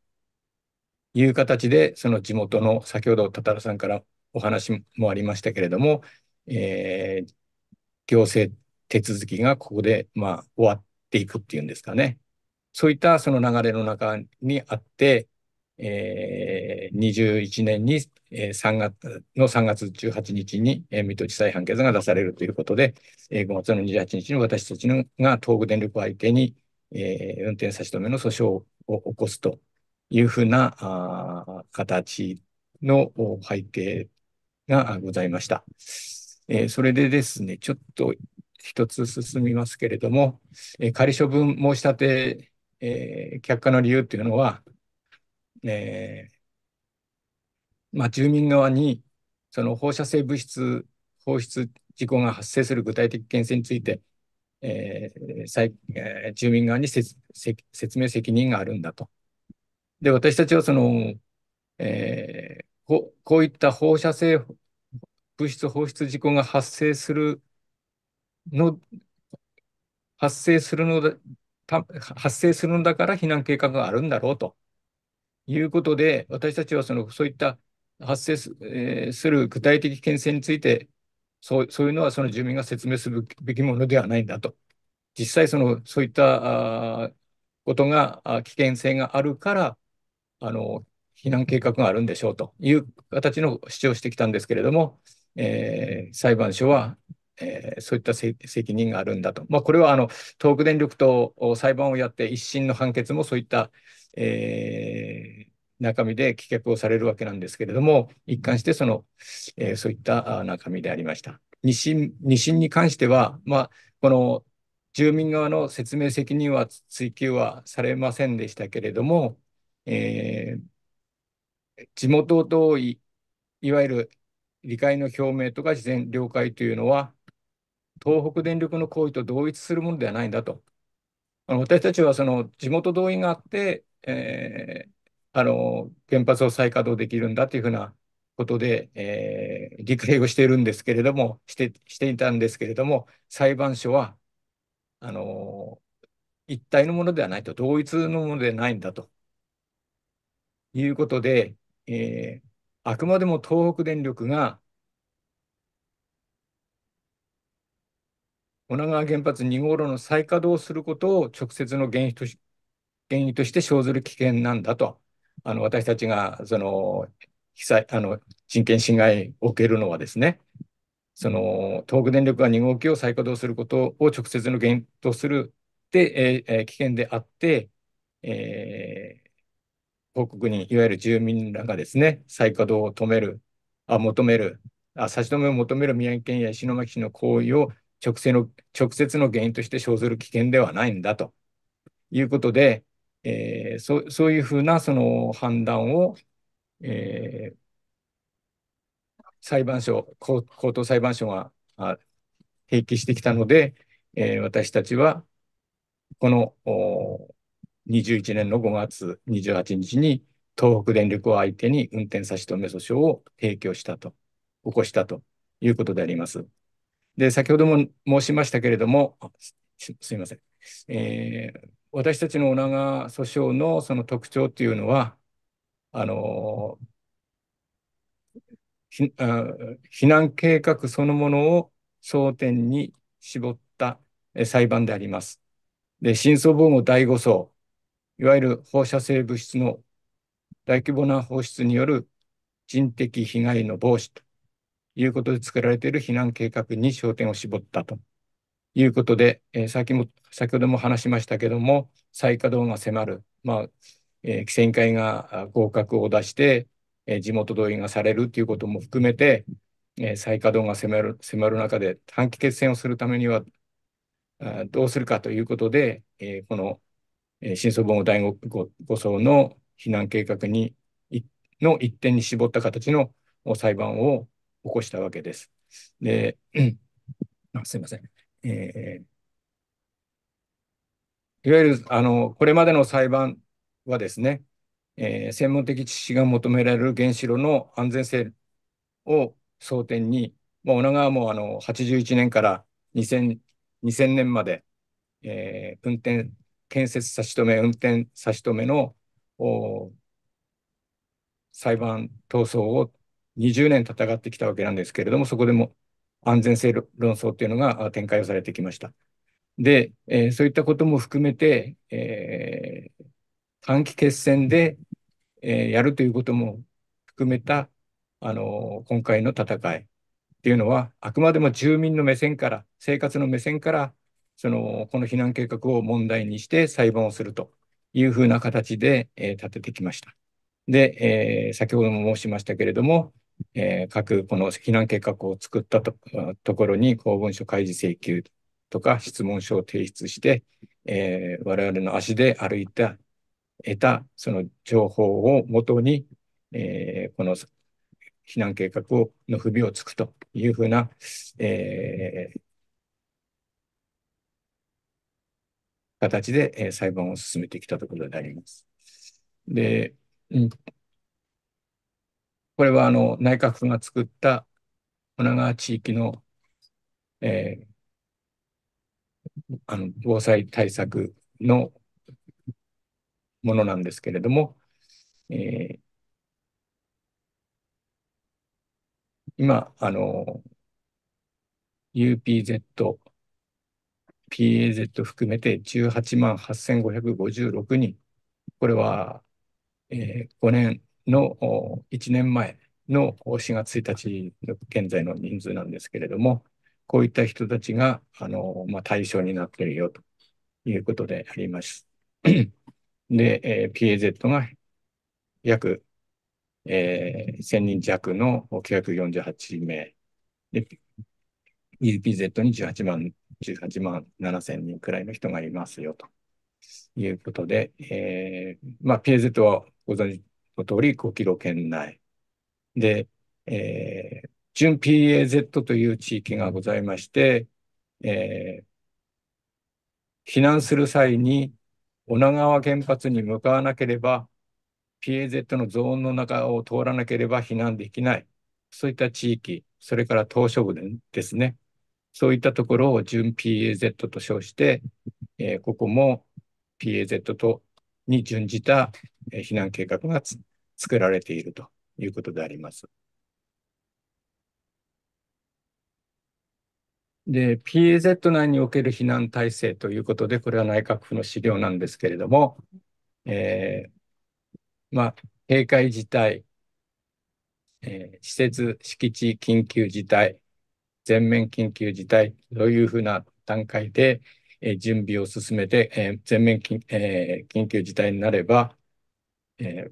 いう形で、その地元の、先ほど多々良さんからお話もありましたけれども、えー、行政手続きがここで、まあ、終わっていくっていうんですかね。そういったその流れの中にあって、えー、21年に、えー、3月の3月18日に、えー、水戸地裁判決が出されるということで、えー、5月の28日に私たちのが東部電力相手に、えー、運転差し止めの訴訟を起こすというふうなあ形の背景がございました。えー、それでですね、ちょっと一つ進みますけれども、えー、仮処分申し立て、えー、却下の理由というのは、えー、まあ、住民側にその放射性物質放出事故が発生する具体的件査について、えーえー、住民側に説明責任があるんだと。で、私たちはその、えー、ここういった放射性物質放出事故が発生するの、発生するのだ、発生するのだから避難計画があるんだろうと。いうことで、私たちはそのそういった発生す,、えー、する具体的険制についてそうそういうのはその住民が説明するべきものではないんだと。実際その、そういったことが危険性があるから、あの避難計画があるんでしょうという形の主張をしてきたんですけれども、えー、裁判所は、えー、そういった責任があるんだと、まあ、これはあの東北電力と裁判をやって一審の判決もそういったえー、中身で棄却をされるわけなんですけれども、一貫してその、えー、そういった中身でありました。二審二審に関しては、まあ、この住民側の説明責任は追及はされませんでしたけれども、えー、地元同意、いわゆる理解の表明とか事前了解というのは、東北電力の行為と同一するものではないんだと。あの私たちはその地元同意があって、えー、あの、原発を再稼働できるんだというふうなことで、えー、理解をしているんですけれども、して、していたんですけれども、裁判所は、あの、一体のものではないと、同一のものではないんだということで、えー、あくまでも東北電力が、女川原発2号炉の再稼働することを直接の原因とし原因として生ずる危険なんだと、あの私たちがその被災あの人権侵害を受けるのはですね、その東北電力が2号機を再稼働することを直接の原因とするで、えー、危険であって、えー、東にいわゆる住民らがですね、再稼働を止める、あ求めるあ、差し止めを求める宮城県や石巻市の行為を直接の直接の原因として生ずる危険ではないんだということで、えー、そそういうふうなその判断を、えー、裁判所高等裁判所が提起してきたので、えー、私たちはこの21年の5月28日に東北電力を相手に運転差し止め訴訟を提供したと、起こしたということであります。で、先ほども申しましたけれども、すすみません。えー私たちの女川訴訟のその特徴っていうのは、あの、ひあ避難計画そのものを争点に絞った裁判であります。で、深層防護第5層、いわゆる放射性物質の大規模な放出による人的被害の防止ということで作られている避難計画に焦点を絞ったということで、えー、先も先ほども話しましたけども再稼働が迫る、まあえー、規制委員会が合格を出して、えー、地元同意がされるということも含めて、えー、再稼働が迫る迫る中で短期決戦をするためにはあどうするかということで、えー、この、えー、新祖母母第五5層の避難計画にの一点に絞った形の裁判を起こしたわけです。で、あすみません。えー、いわゆる、あの、これまでの裁判はですね、えー、専門的知識が求められる原子炉の安全性を争点に、まあ、女川もあの81年から2000、2000年まで、えー、運転、建設差し止め、運転差し止めの裁判闘争を20年戦ってきたわけなんですけれども、そこでも安全性論争というのが展開をされてきました。で、えー、そういったことも含めて、えー、短期決戦で、えー、やるということも含めた、あの今回の戦いっていうのは、あくまでも住民の目線から、生活の目線から、そのこの避難計画を問題にして裁判をするというふうな形で、えー、立ててきました。で、えー、先ほども申しましたけれども、えー、各この避難計画を作ったとところに公文書開示請求とか質問書を提出して、えー、我々の足で歩いた、得たその情報をもとに、えー、この避難計画をの不備をつくというふうな、えー、形で、えー、裁判を進めてきたところであります。で、うんこれはあの内閣府が作った女川地域の、えー、あの防災対策のものなんですけれども、えー、今、あの、UPZ、PAZ 含めて18万8556人、これは、えー、5年の1年前の4月1日の現在の人数なんですけれども、こういった人たちが、あの、まあ、対象になっているよということであります。で、えー、PAZ が約、えー、1000人弱の948名。で、UPZ に18万、18万7000人くらいの人がいますよということで、えー、まあ、PAZ はご存知の通り5キロ圏内。で、えー、準 PAZ という地域がございまして、えー、避難する際に女川原発に向かわなければ、PAZ のゾーンの中を通らなければ避難できない。そういった地域、それから島しょ部ですね。そういったところを準 PAZ と称して、えー、ここも PAZ とに準じた避難計画が作られているということであります。で、PAZ 内における避難体制ということで、これは内閣府の資料なんですけれども、えー、まあ、閉会事態、えー、施設、敷地、緊急事態、全面緊急事態というふうな段階で、えー、準備を進めて、えー、全面緊、えー、緊急事態になれば、え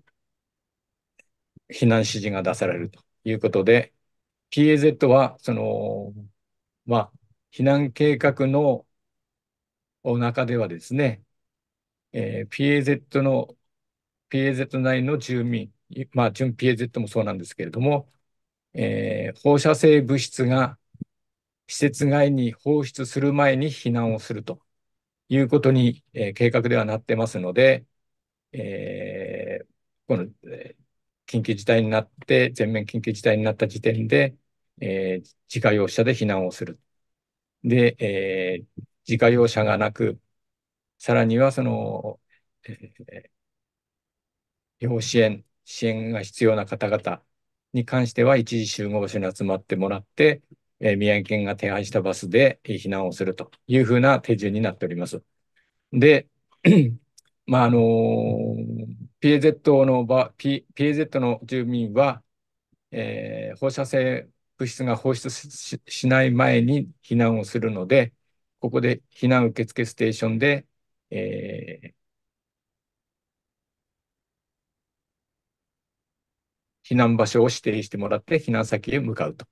ー、避難指示が出されるということで、PAZ は、その、まあ、避難計画の中ではですね、えー、PAZ の、PAZ 内の住民、まあ、準 PAZ もそうなんですけれども、えー、放射性物質が施設外に放出する前に避難をするということに、えー、計画ではなってますので、えーこの、え緊急事態になって、全面緊急事態になった時点で、えー、自家用車で避難をする。で、えー、自家用車がなく、さらにはその、えー、要支援、支援が必要な方々に関しては、一時集合所に集まってもらって、えー、宮城県が手配したバスで避難をするというふうな手順になっております。で、まあ、あのー PAZ の場、PAZ の住民は、えー、放射性物質が放出しない前に避難をするので、ここで避難受付ステーションで、えー、避難場所を指定してもらって避難先へ向かうと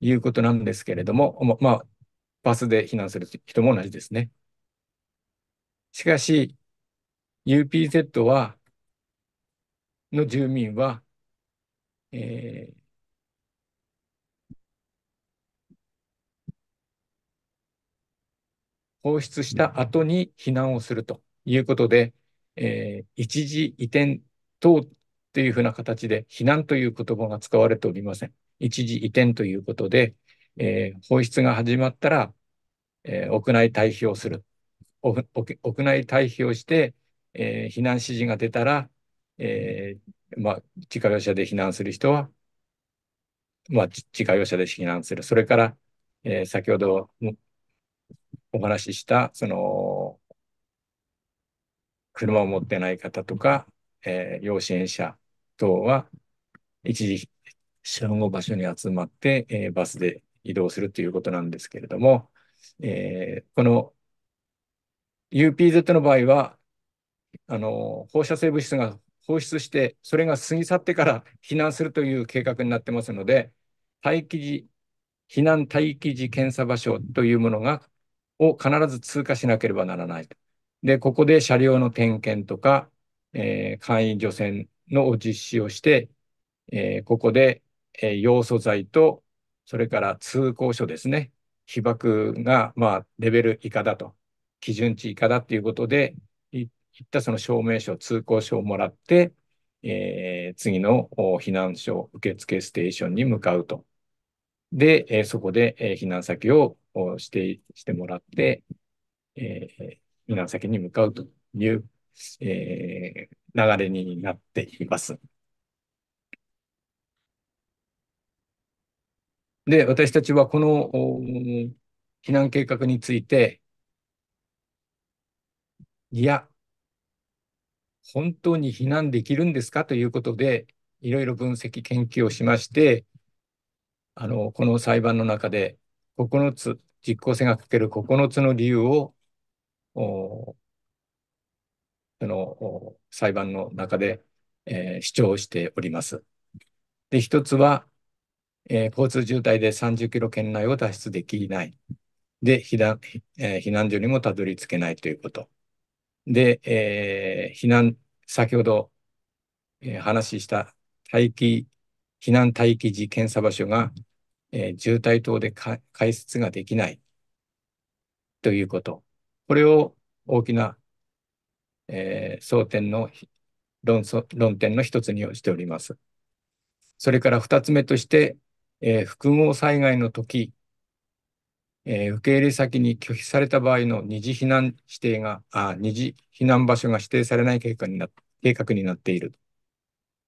いうことなんですけれども、ま、まあ、バスで避難する人も同じですね。しかし、UPZ は、の住民は、えー、放出した後に避難をするということで、えー、一時移転等というふうな形で避難という言葉が使われておりません。一時移転ということで、えー、放出が始まったら、えー、屋内退避をする。屋内退避をして、えー、避難指示が出たら、えー、まあ、自家用車で避難する人は、まあ、自家用車で避難する。それから、えー、先ほどお話しした、その、車を持ってない方とか、えー、要支援者等は、一時集合場所に集まって、えー、バスで移動するということなんですけれども、えー、この UPZ の場合は、あの放射性物質が放出して、それが過ぎ去ってから避難するという計画になってますので、待機時、避難待機時検査場所というものが、を必ず通過しなければならないと。で、ここで車両の点検とか、えー、簡易除染の実施をして、えー、ここで、えー、要素材と、それから通行所ですね、被爆が、まあ、レベル以下だと、基準値以下だということで、いったその証明書、通行証をもらって、えー、次の避難所受付ステーションに向かうと。で、えー、そこで、えー、避難先を指定してもらって、え避難先に向かうという、え流れになっています。で、私たちはこの避難計画について、いや、本当に避難できるんですかということで、いろいろ分析、研究をしまして、あの、この裁判の中で、9つ、実効性がかける9つの理由を、その裁判の中で、えー、主張しております。で、一つは、えー、交通渋滞で30キロ圏内を脱出できない。で、避難,、えー、避難所にもたどり着けないということ。で、えー、避難、先ほど、えー、話した待機、避難待機時検査場所が、えー、渋滞等で解説ができないということ。これを大きな、えー、争点の論論点の一つにしております。それから二つ目として、えー、複合災害の時、えー、受け入れ先に拒否された場合の二次避難指定が、あ二次避難場所が指定されない計画にな計画になっている。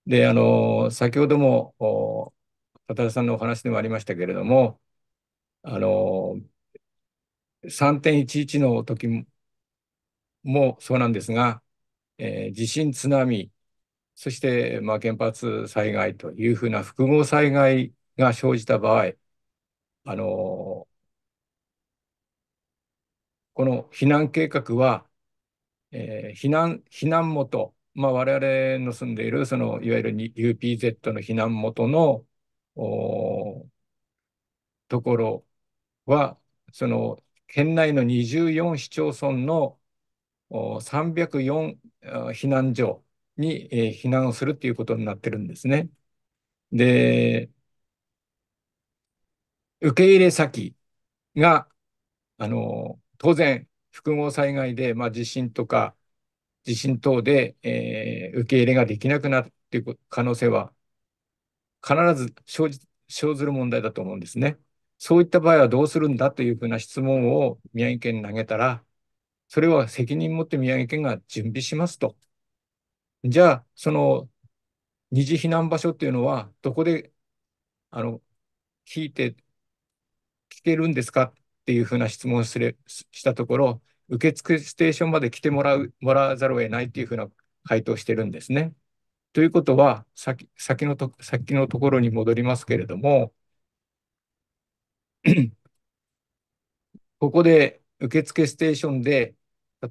で、あのー、先ほども、お渡さんのお話でもありましたけれども、あのー、3.11の時もそうなんですが、えー、地震、津波、そして、まあ、原発災害というふうな複合災害が生じた場合、あのこの避難計画は、えー、避難、避難元、まあ、我々の住んでいる、その、いわゆる UPZ の避難元の、ところは、その、県内の24市町村の304避難所に避難をするということになってるんですね。で、受け入れ先が、あの、当然、複合災害で、まあ、地震とか、地震等で、えー、受け入れができなくなるという可能性は、必ず生じ生ずる問題だと思うんですね。そういった場合はどうするんだというふうな質問を宮城県に投げたら、それは責任を持って宮城県が準備しますと。じゃあ、その二次避難場所っていうのは、どこで、あの、聞いて、聞けるんですかっていうふうな質問をすれしたところ、受付ステーションまで来てもらうもらわざるを得ないというふうな回答してるんですね。ということは、先先のと先のところに戻りますけれども、ここで受付ステーションで、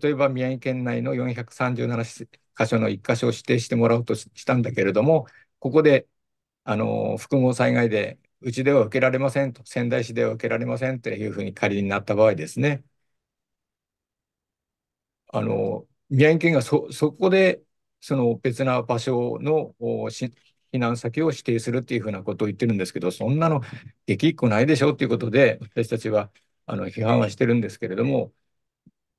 例えば宮城県内の437箇所の1箇所を指定してもらおうとしたんだけれども、ここであの複合災害でうちでは受けられませんと、仙台市では受けられませんというふうに仮になった場合ですね、あの、宮城県がそ、そこで、その別な場所の避難先を指定するっていうふうなことを言ってるんですけど、そんなのできっこないでしょっていうことで、私たちはあの批判はしてるんですけれども、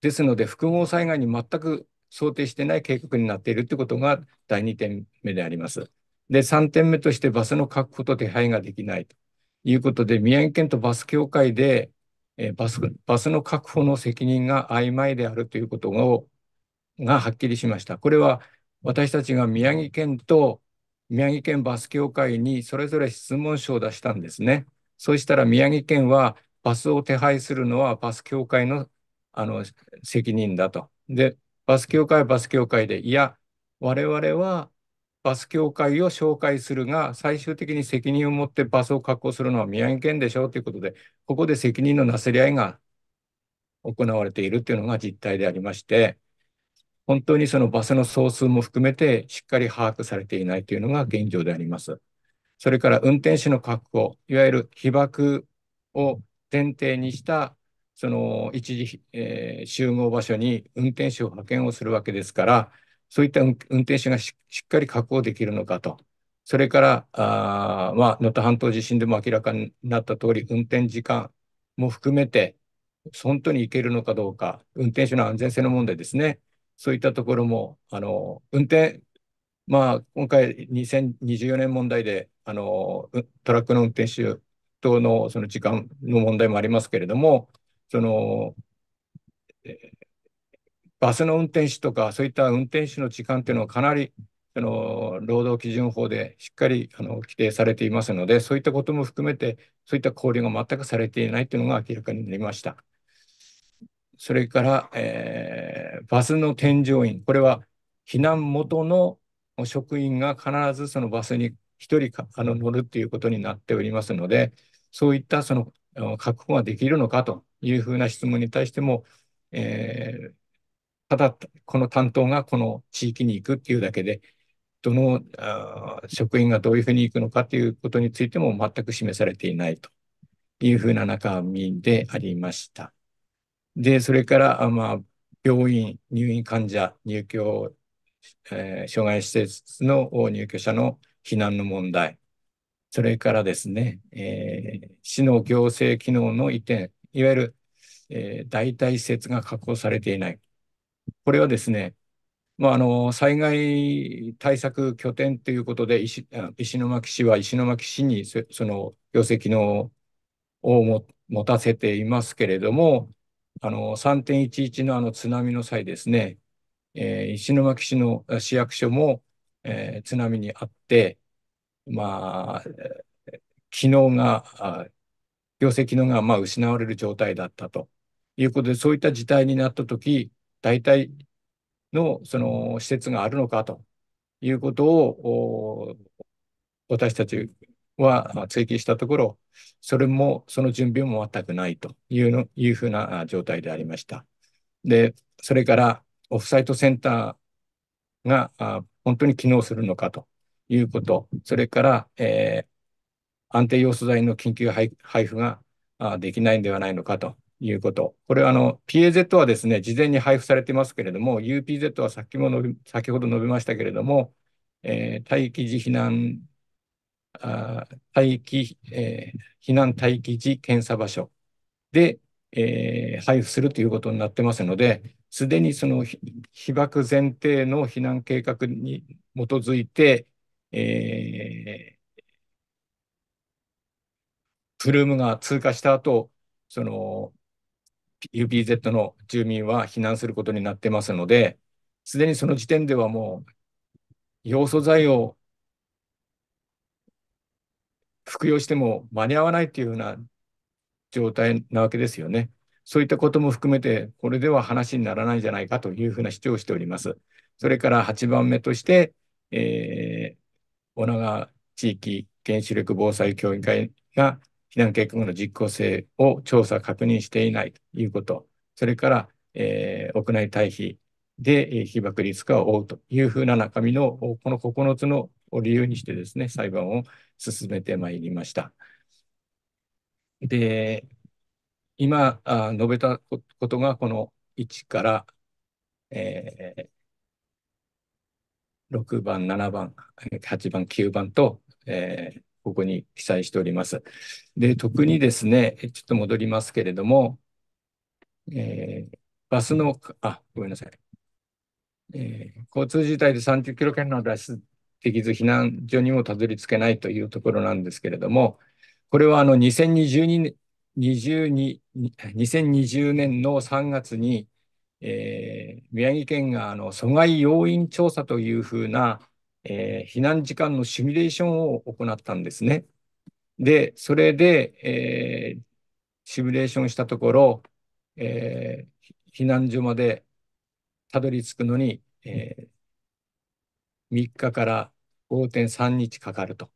ですので、複合災害に全く想定してない計画になっているということが第2点目であります。で、3点目としてバスの確保と手配ができないということで、宮城県とバス協会で、えバスバスの確保の責任が曖昧であるということががはっきりしました。これは私たちが宮城県と宮城県バス協会にそれぞれ質問書を出したんですね。そうしたら宮城県はバスを手配するのはバス協会のあの責任だと。で、バス協会はバス協会で、いや、我々はバス協会を紹介するが、最終的に責任を持ってバスを確保するのは宮城県でしょうということで、ここで責任のなせり合いが行われているというのが実態でありまして、本当にそのバスの総数も含めてしっかり把握されていないというのが現状であります。それから運転手の確保、いわゆる被爆を前提にした、その一時、えー、集合場所に運転手を派遣をするわけですから、そういった運転手がしっかり確保できるのかと。それから、あまあ、能登半島地震でも明らかになった通り、運転時間も含めて、本当に行けるのかどうか、運転手の安全性の問題ですね。そういったところも、あの、運転、まあ、今回2024年問題で、あの、トラックの運転手等のその時間の問題もありますけれども、その、バスの運転手とか、そういった運転手の時間っていうのはかなりあの労働基準法でしっかりあの規定されていますので、そういったことも含めて、そういった交流が全くされていないというのが明らかになりました。それから、えー、バスの添乗員、これは避難元の職員が必ずそのバスに1人かあの乗るということになっておりますので、そういったその確保ができるのかというふうな質問に対しても、えー、ただこの担当がこの地域に行くっていうだけで、どの職員がどういうふうに行くのかということについても全く示されていないというふうな中身でありました。で、それから、まあ、病院、入院患者、入居、えー、障害施設の入居者の避難の問題、それからですね、えー、市の行政機能の移転、いわゆる、えー、代替施設が確保されていない。これはですね、まあ、あの災害対策拠点ということで石、石巻市は石巻市にその業績機能をも持たせていますけれども、あの3.11のあの津波の際ですね、えー、石巻市の市役所も、えー、津波にあって、まあ、機能が、行政機能がまあ失われる状態だったということで、そういった事態になったとき、大体のその施設があるのかということを私たちは追記したところ、それも、その準備も全くないというのいうふうな状態でありました。で、それからオフサイトセンターが本当に機能するのかということ、それから、えー、安定要素材の緊急配布ができないんではないのかということ。これはあの PAZ はですね、事前に配布されてますけれども、UPZ は先も先ほど述べましたけれども、えー、待機時避難、あ待機、えー、避難待機時検査場所で、えー、配布するということになってますので、すでにその被爆前提の避難計画に基づいて、えー、プルームが通過した後、その UPZ の住民は避難することになってますので、すでにその時点ではもう、要素剤を服用しても間に合わないというような状態なわけですよね。そういったことも含めて、これでは話にならないんじゃないかというふうな主張をしております。それから8番目として、えー、女川地域原子力防災協議会が避難計画の実効性を調査、確認していないということ、それから、えー、屋内退避で被爆リスクを負うというふうな中身のこの9つの理由にしてですね、裁判を進めてまいりました。で、今あ述べたことがこの1から、えー、6番、7番、8番、9番と、えー、ここに記載しております。で、特にですね、ちょっと戻りますけれども、えー、バスの、あ、ごめんなさい。えー、交通事態で30キロ圏内脱出できず避難所にもたどり着けないというところなんですけれども、これはあの2 0 2 2020年の3月に、えー、宮城県があの阻害要因調査というふうなえー、避難時間のシミュレーションを行ったんですね。で、それで、えー、シミュレーションしたところ、えー、避難所までたどり着くのに、えー、3日から5.3日かかると。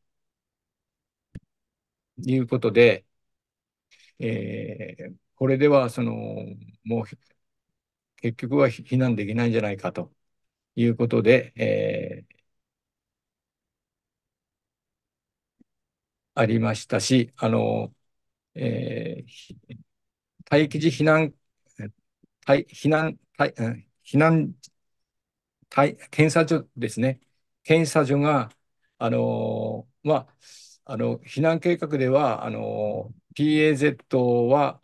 いうことで、えー、これでは、その、もう、結局は避難できないんじゃないかということで、えありましたし、あの、えー、待機時避難、待避難、避難避難検査所ですね。検査所が、あの、まあ、あの、避難計画では、あの、PAZ は、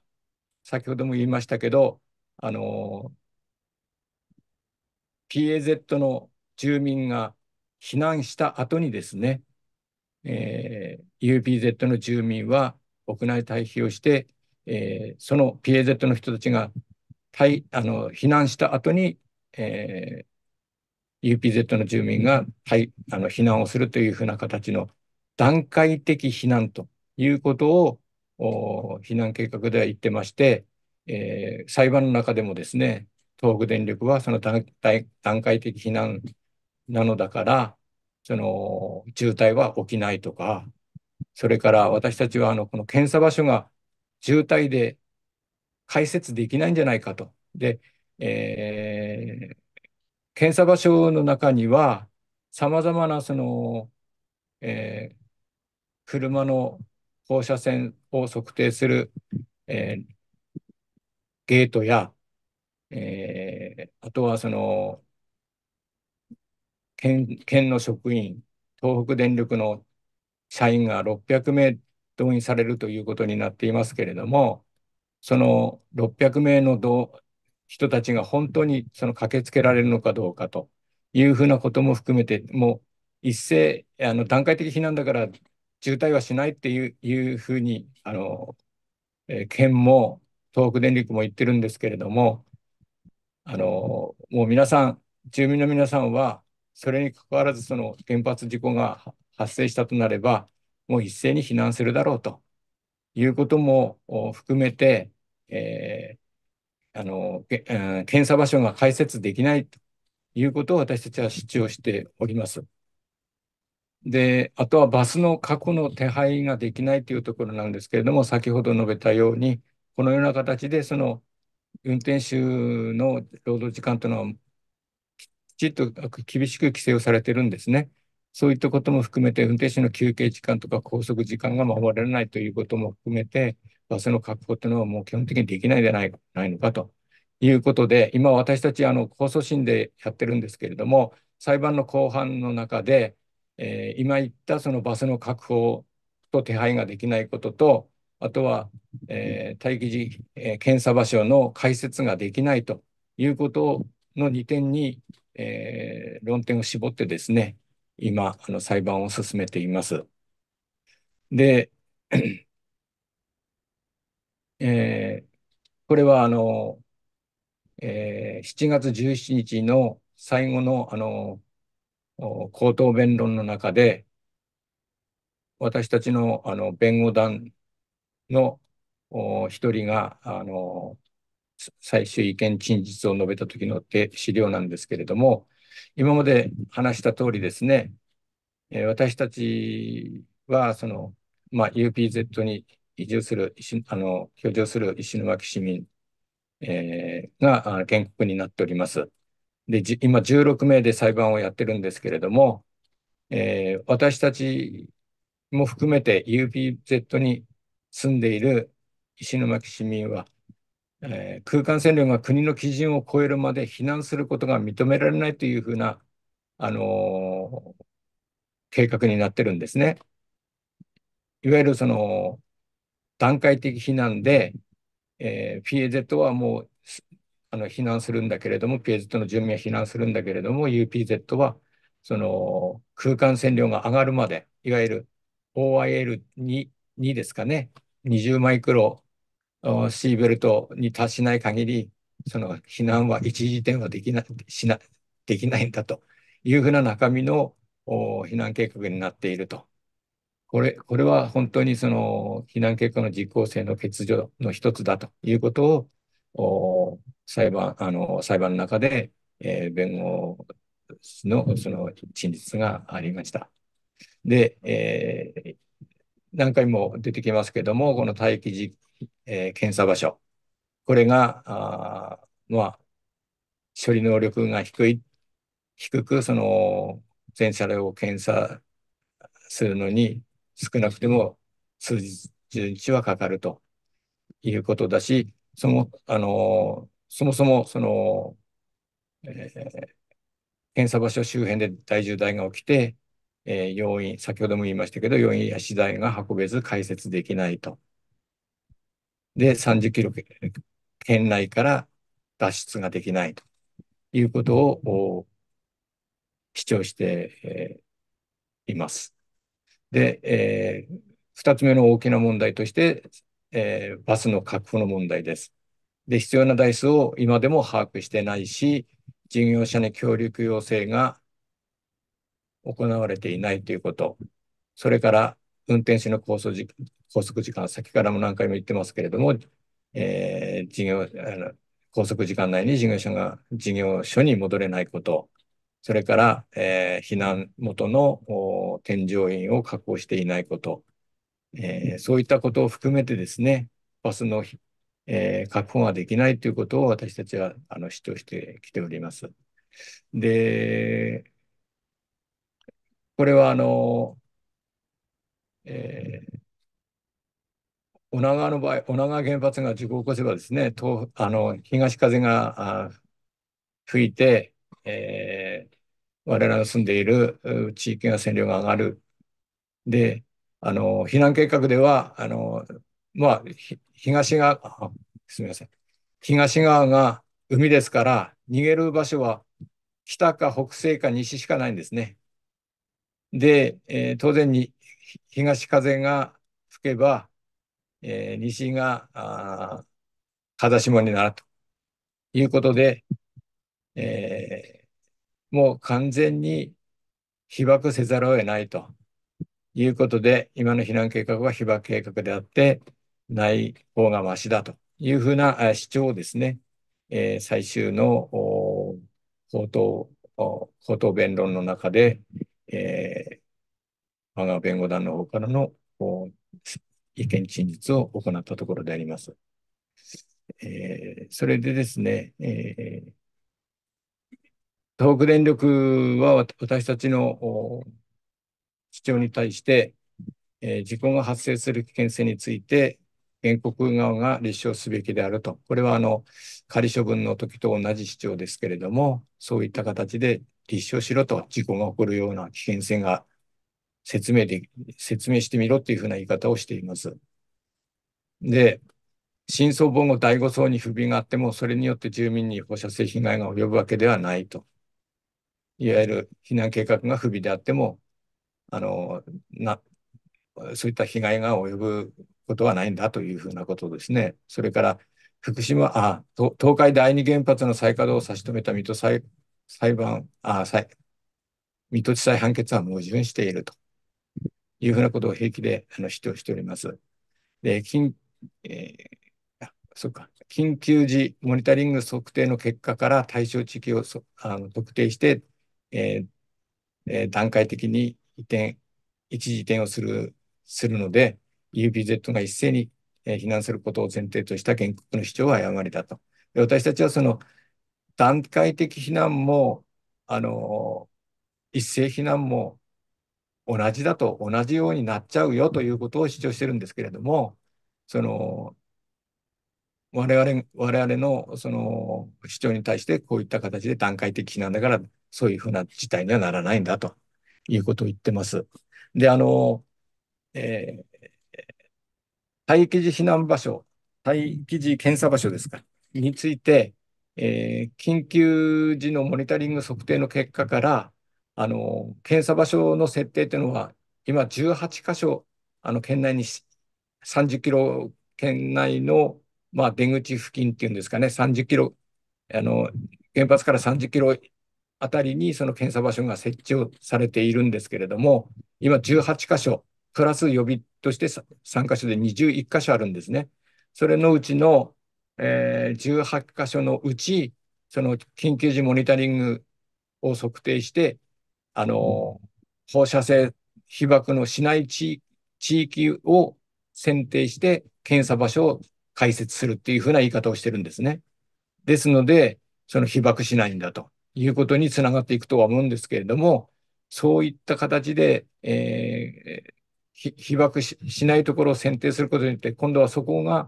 先ほども言いましたけど、あの、PAZ の住民が避難した後にですね、えー、UPZ の住民は屋内退避をして、えー、その PAZ の人たちがいあの避難した後に、えー、UPZ の住民がいあの避難をするというふうな形の段階的避難ということを避難計画では言ってまして、えー、裁判の中でもですね東北電力はその段階的避難なのだから、その渋滞は起きないとか、それから私たちはあのこの検査場所が渋滞で解説できないんじゃないかと。で、えー、検査場所の中には、さまざまなその、えー、車の放射線を測定する、えー、ゲートや、えー、あとはその県県の職員、東北電力の社員が600名動員されるということになっていますけれども、その600名の人たちが本当にその駆けつけられるのかどうかというふうなことも含めて、もう一斉、あの段階的避難だから渋滞はしないっていういうふうにあの、えー、県も東北電力も言ってるんですけれども、あのもう皆さん、住民の皆さんはそれにかかわらずその原発事故が発生したとなれば、もう一斉に避難するだろうということも含めて、えー、あの、えー、検査場所が開設できないということを私たちは主張しております。で、あとはバスの過去の手配ができないというところなんですけれども、先ほど述べたように、このような形で、その運転手の労働時間というのはきちっと厳しく規制をされてるんですね。そういったことも含めて、運転手の休憩時間とか拘束時間が守られないということも含めて、バスの確保というのはもう基本的にできないでじゃないないのかということで、今私たちあの控訴審でやってるんですけれども、裁判の後半の中で、えー、今言ったそのバスの確保と手配ができないことと、あとは、えー、待機時、えー、検査場所の開設ができないということの2点にえー、論点を絞ってですね、今、あの裁判を進めています。で、えー、これはあの、えー、7月17日の最後のあの口頭弁論の中で、私たちのあの弁護団の一人があの最終意見陳述を述べた時の資料なんですけれども、今まで話した通りですね、えー、私たちは、その、まあ、UPZ に移住する、あの、居住する石巻市民、えー、が原告になっております。で、今16名で裁判をやってるんですけれども、えー、私たちも含めて UPZ に住んでいる石巻市民はえ空間占領が国の基準を超えるまで避難することが認められないというふうな、あのー、計画になってるんですね。いわゆるその段階的避難で、えー、PAZ はもうあの避難するんだけれども、PAZ の住民は避難するんだけれども、UPZ はその空間占領が上がるまで、いわゆる OIL2 ですかね、20マイクロシーベルトに達しない限り、その避難は一時点はできない、しな、できないんだというふうな中身の避難計画になっていると。これ、これは本当にその避難計画の実効性の欠如の一つだということを、裁判、あの、裁判の中で、えー、弁護のその陳述がありました。で、えー、何回も出てきますけども、この待機実えー、検査場所。これが、あまあ、処理能力が低い、低く、その、全車両を検査するのに、少なくても数日はかかるということだし、そあの、そもそも、その、えー、検査場所周辺で大渋滞が起きて、えー、要因、先ほども言いましたけど、要因や資材が運べず解説できないとで、30キロ圏内から脱出ができないということを主張して、えー、います。で、えー、2つ目の大きな問題として、えー、バスの確保の問題です。で、必要な台数を今でも把握してないし、事業者に協力要請が行われていないということ、それから運転手の拘束時拘束時間、先からも何回も言ってますけれども、えー、事業あの拘束時間内に事業者が事業所に戻れないこと、それから、えー、避難元の添乗員を確保していないこと、えー、そういったことを含めてですね、バスの、えー、確保ができないということを私たちはあの主張してきております。で、これはあのえー、女川の場合、女川原発が事故を起こせばですね、東あの東風が吹いて、えー、我らが住んでいる地域が線量が上がる。で、あの、避難計画では、あの、まあ、東側、すみません。東側が海ですから、逃げる場所は北か北西か西しかないんですね。で、えー、当然に東風が吹けば、えー、西が風下になるということで、えー、もう完全に被爆せざるを得ないということで、今の避難計画は被爆計画であって、ない方がましだというふうな主張をですね、えー、最終の口頭口頭弁論の中で、えー、我が弁護団の方からの意見陳述を行ったところであります。えー、それでですね、えー、東北電力は私たちの主張に対して、えー、事故が発生する危険性について、原告側が立証すべきであると。これはあの仮処分の時と同じ主張ですけれども、そういった形で立証しろと、事故が起こるような危険性が説明で、説明してみろっていうふうな言い方をしています。で、真相防護第5層に不備があっても、それによって住民に放射性被害が及ぶわけではないと。いわゆる避難計画が不備であっても、あの、な、そういった被害が及ぶことはないんだというふうなことですね。それから、福島、あ、東海第二原発の再稼働を差し止めた水戸裁判、あ、水戸地裁判決は矛盾していると。いうふうなことを平気であの主張しております。で、緊、えー、あ、そっか。緊急時モニタリング測定の結果から対象地域をあの特定して、えーえー、段階的に移転、一時移転をする、するので、u p z が一斉に、え避難することを前提とした原告の主張は誤りだと。で私たちはその段階的避難も、あの、一斉避難も、同じだと同じようになっちゃうよということを主張してるんですけれども、その、我々、我々のその主張に対してこういった形で段階的なんだから、そういうふうな事態にはならないんだということを言ってます。で、あの、えー、待機児避難場所、待機児検査場所ですか、について、えー、緊急時のモニタリング測定の結果から、あの、検査場所の設定というのは、今18箇所、あの、県内に30キロ圏内の、まあ、出口付近っていうんですかね、30キロ、あの、原発から30キロあたりにその検査場所が設置をされているんですけれども、今18箇所、プラス予備として3箇所で21箇所あるんですね。それのうちの、えー、18箇所のうち、その緊急時モニタリングを測定して、あの、放射性被爆のしない地域を選定して検査場所を開設するっていうふうな言い方をしてるんですね。ですので、その被爆しないんだということにつながっていくとは思うんですけれども、そういった形で、えー、被爆しないところを選定することによって、今度はそこが、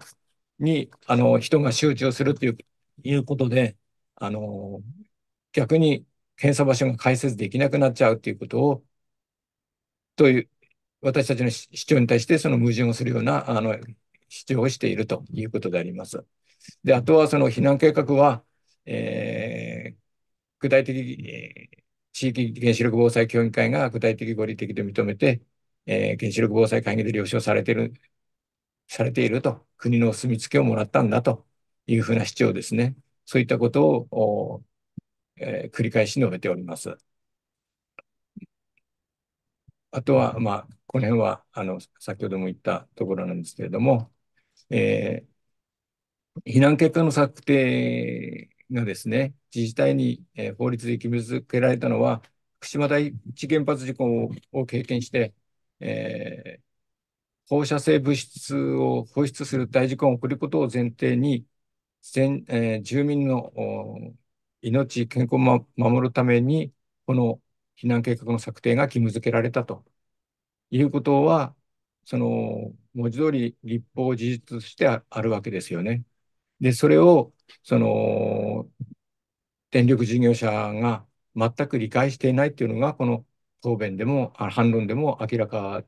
に、あの、人が集中するという、いうことで、あの、逆に検査場所が開設できなくなっちゃうということを、という、私たちの主張に対してその矛盾をするようなあの主張をしているということであります。で、あとはその避難計画は、えー、具体的、地域原子力防災協議会が具体的合理的で認めて、えー、原子力防災会議で了承されている、されていると、国のお墨付きをもらったんだというふうな主張ですね。そういったことをえー、繰り返し述べております。あとは、まあ、この辺は、あの、先ほども言ったところなんですけれども、えー、避難結果の策定がですね、自治体に、えー、法律で決め付けられたのは、福島第一原発事故を経験して、えー、放射性物質を放出する大事故を起こることを前提に、全えー、住民の命、健康を守るために、この避難計画の策定が義務付けられたということは、その文字通り立法事実としてあるわけですよね。で、それを、その、電力事業者が全く理解していないというのが、この答弁でも、反論でも明らか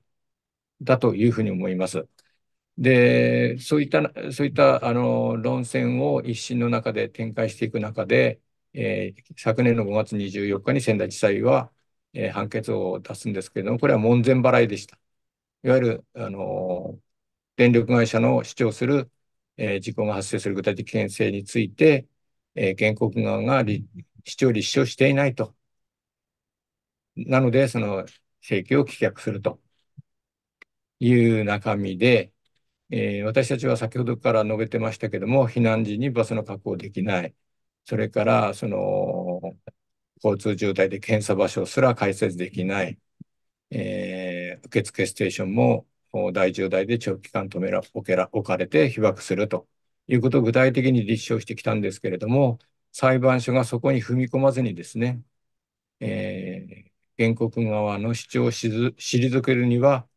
だというふうに思います。で、そういった、そういった、あの、論戦を一審の中で展開していく中で、えー、昨年の5月24日に仙台地裁は、えー、判決を出すんですけれども、これは門前払いでした。いわゆる、あのー、電力会社の主張する、えー、事故が発生する具体的危険性について、えー、原告側が主張立証していないと。なので、その請求を棄却するという中身で、えー、私たちは先ほどから述べてましたけども、避難時にバスの確保できない。それからその交通渋滞で検査場所すら開設できない、えー、受付ステーションも大渋滞で長期間止めら置けら置かれて被爆するということを具体的に立証してきたんですけれども、裁判所がそこに踏み込まずにですね、えー、原告側の主張を退けるには、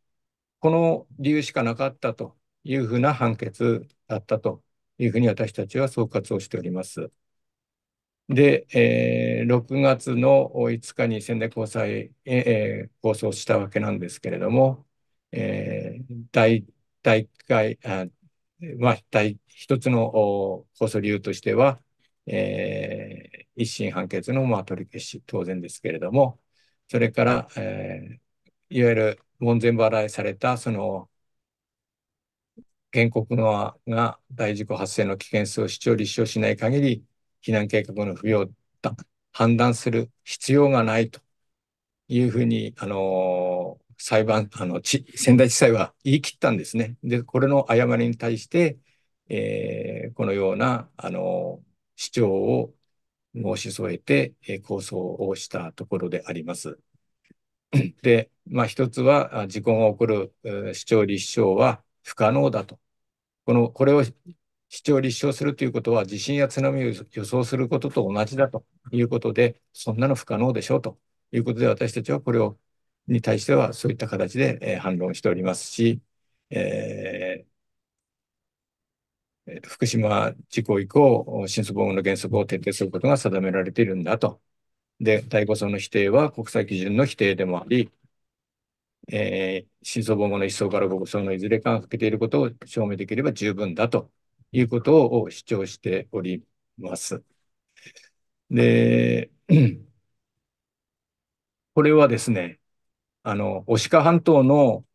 この理由しかなかったというふうな判決だったというふうに私たちは総括をしております。で、えー、6月の5日に仙台高裁へ、えー、構したわけなんですけれども、えー、大大会あ、まあ、大一つの放送理由としては、えー、一審判決の、まあ、取り消し、当然ですけれども、それから、えー、いわゆる門前払いされたその原告側が大事故発生の危険性を主張、立証しない限り、避難計画の不要だ、判断する必要がないというふうに、あの、裁判、あの、ち仙台地裁は言い切ったんですね。で、これの誤りに対して、えー、このような、あの、主張を申し添えて、えー、構想をしたところであります。で、まあ、一つは、事故が起こる、えー、主張立証は不可能だと。この、これを主張を立証するということは、地震や津波を予想することと同じだということで、そんなの不可能でしょうということで、私たちはこれをに対してはそういった形で、えー、反論しておりますし、えー、福島事故以降、新相防護の原則を徹底することが定められているんだと。で、第5層の否定は国際基準の否定でもあり、えー、新防護の1層から5層のいずれかが欠けていることを証明できれば十分だということを主張しております。で、これはですね、あの、牡鹿半島の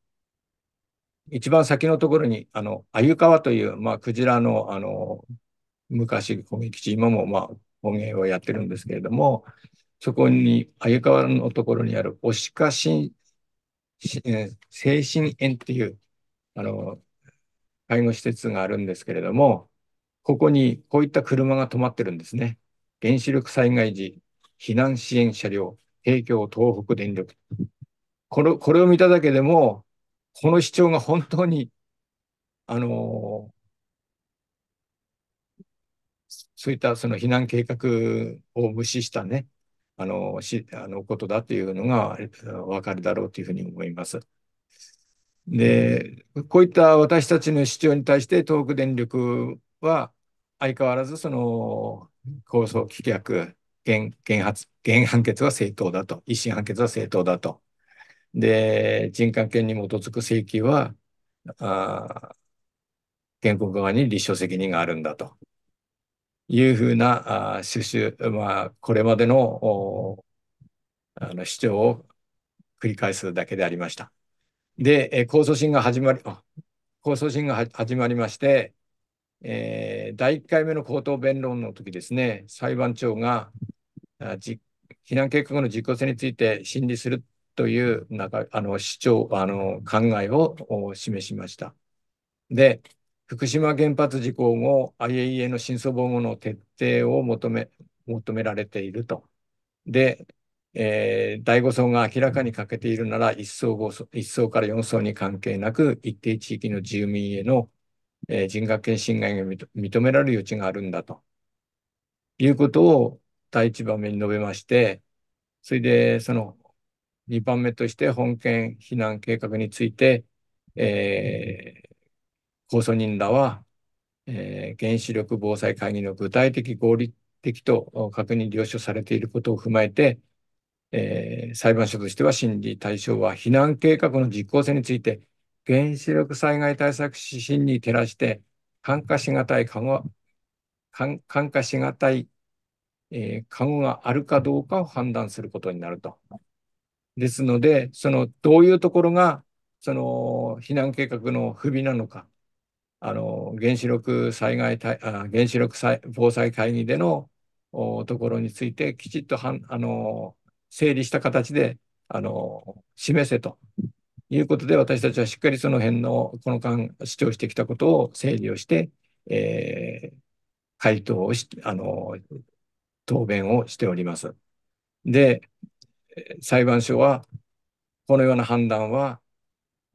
一番先のところに、あの、鮎川という、まあ、クジラの、あの、昔、攻地、今も、まあ、捕鯨をやってるんですけれども、そこに、鮎川のところにある、オシカ神、精神園っていう、あの、介護施設があるんですけれども、ここにこういった車が止まってるんですね。原子力災害時、避難支援車両、提供東北電力。これこれを見ただけでも、この主張が本当に、あのそういったその避難計画を無視したね、あの、しあのことだというのが分かるだろうというふうに思います。で、こういった私たちの主張に対して東北電力は相変わらずその構想棄却、原原発、原判決は正当だと、一審判決は正当だと。で、人関権に基づく請求は、あ原告側に立証責任があるんだというふうなあ旨、まあ、これまでのあの主張を繰り返すだけでありました。で、えー、控訴審が始まり、控訴審が始まりまして、えー、第1回目の口頭弁論の時ですね、裁判長が避難計画の実効性について審理するというなんかあの主張あの考えを示しました。で、福島原発事故後、IAEA の真相防護の徹底を求め求められていると。で、えー、第5層が明らかに欠けているなら1層 ,5 層 ,1 層から4層に関係なく一定地域の住民への、えー、人格権侵害が認められる余地があるんだということを第1番目に述べましてそれでその2番目として本件避難計画について、えー、控訴人らは、えー、原子力防災会議の具体的合理的と確認了承されていることを踏まえてえー、裁判所としては審理対象は避難計画の実効性について原子力災害対策指針に照らして感化しがたい緩和感感化しがたい、えー、緩和があるかどうかを判断することになると。ですので、そのどういうところがその避難計画の不備なのか、あの原子力災害対あ原子力防災会議でのところについてきちっとはんあの整理した形で、あの、示せということで、私たちはしっかりその辺の、この間主張してきたことを整理をして、えー、回答をし、あの、答弁をしております。で、裁判所は、このような判断は、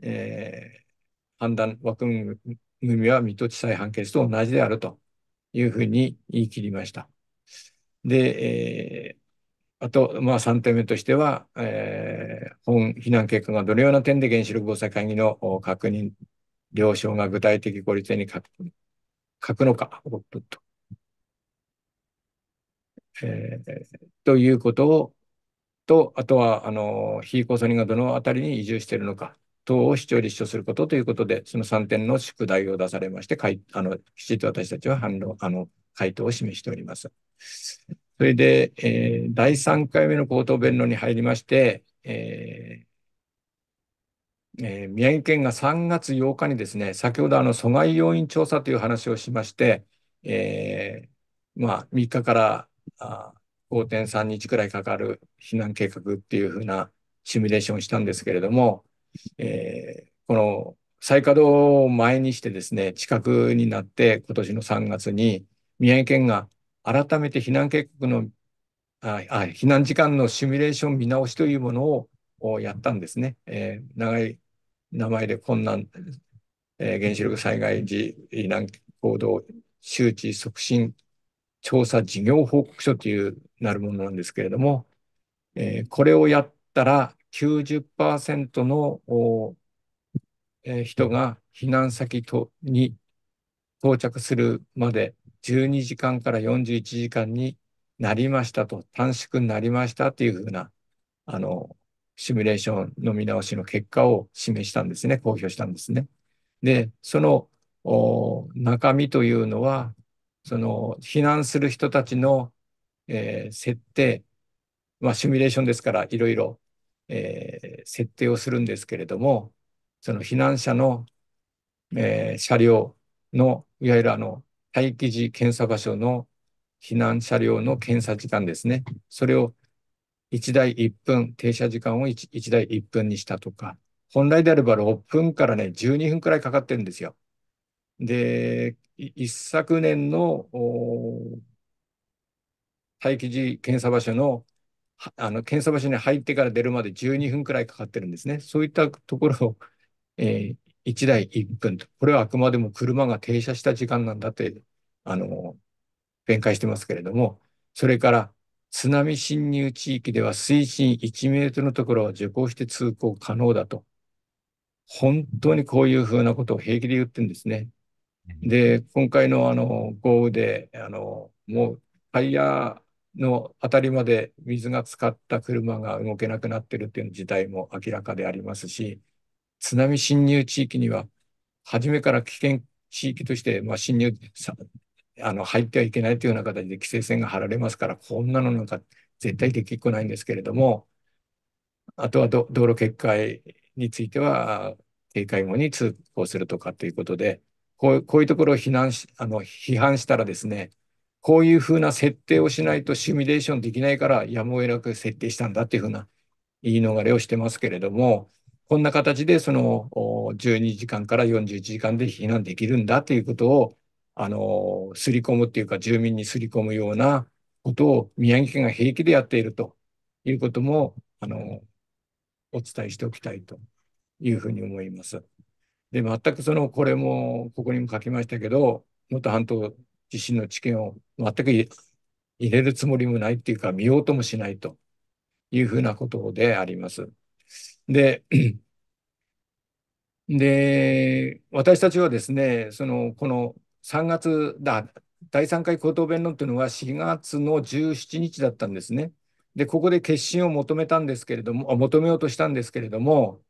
えー、判断枠組みは水戸地裁判決と同じであるというふうに言い切りました。で、えー、あと、まあ、3点目としては、えー、本避難計画がどのような点で原子力防災会議の確認、了承が具体的効率に書くのか、と。えー、ということを、と、あとは、あの、非抗争人がどのあたりに移住しているのか、等を主張立証することということで、その3点の宿題を出されまして、かいあのきちっと私たちは反論、あの、回答を示しております。それで、えー、第3回目の口頭弁論に入りまして、えーえー、宮城県が3月8日にですね、先ほどあの阻害要因調査という話をしまして、えー、まあ、3日からあ5.3日くらいかかる避難計画っていうふうなシミュレーションをしたんですけれども、えー、この再稼働を前にしてですね、近くになって今年の3月に宮城県が改めて避難計画の、ああ避難時間のシミュレーション見直しというものをやったんですね。えー、長い名前で困難、えー、原子力災害時避難行動周知促進調査事業報告書というなるものなんですけれども、えー、これをやったら90%のお、えー、人が避難先とに到着するまで12時間から41時間になりましたと、短縮になりましたというふうな、あの、シミュレーションの見直しの結果を示したんですね、公表したんですね。で、その中身というのは、その避難する人たちの、えー、設定、まあ、シミュレーションですからいろいろ、え設定をするんですけれども、その避難者の、えー、車両の、いわゆるあの待機時検査場所の避難車両の検査時間ですね。それを1台1分、停車時間を 1, 1台1分にしたとか、本来であれば6分からね、12分くらいかかってるんですよ。で、一昨年の待機時検査場所のあの検査場所に入ってから出るまで12分くらいかかってるんですね。そういったところを、えー、1台1分と。これはあくまでも車が停車した時間なんだって、あの、弁解してますけれども、それから津波侵入地域では水深1メートルのところを受講して通行可能だと。本当にこういうふうなことを平気で言ってるんですね。で、今回のあの豪雨で、あの、もうタイヤのあたりまで水が浸かった車が動けなくなってるっていう事態も明らかでありますし、津波侵入地域には、初めから危険地域として、まあ、侵入あの入ってはいけないというような形で規制線が張られますから、こんなのなんか絶対できっこないんですけれども、あとは道路決壊については、警戒後に通行するとかということで、こうこういうところを非難しあの批判したらですね、こういうふうな設定をしないとシミュレーションできないから、やむを得なく設定したんだというふうな言い逃れをしてますけれども、こんな形でその12時間から41時間で避難できるんだということを、あの、すり込むっていうか、住民にすり込むようなことを宮城県が平気でやっているということも、あの、お伝えしておきたいというふうに思います。で、全くその、これも、ここにも書きましたけど、元半島地震の知見を全く入れるつもりもないっていうか、見ようともしないというふうなことであります。で、で、私たちはですね、その、この3月だ、第3回口頭弁論というのが4月の17日だったんですね。で、ここで決心を求めたんですけれども、求めようとしたんですけれども、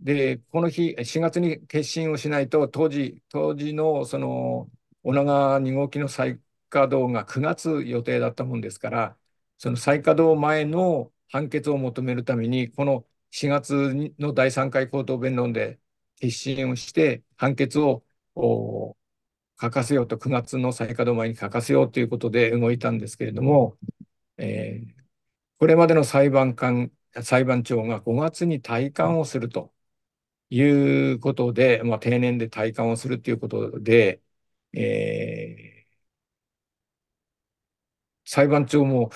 で、この日、4月に決心をしないと、当時、当時のその、女川2号機の再稼働が9月予定だったもんですから、その再稼働前の判決を求めるために、この4月の第3回口頭弁論で決審をして、判決を書かせようと、9月の再稼働前に書かせようということで動いたんですけれども、えー、これまでの裁判官、裁判長が5月に退官をするということで、まあ、定年で退官をするということで、えー、裁判長も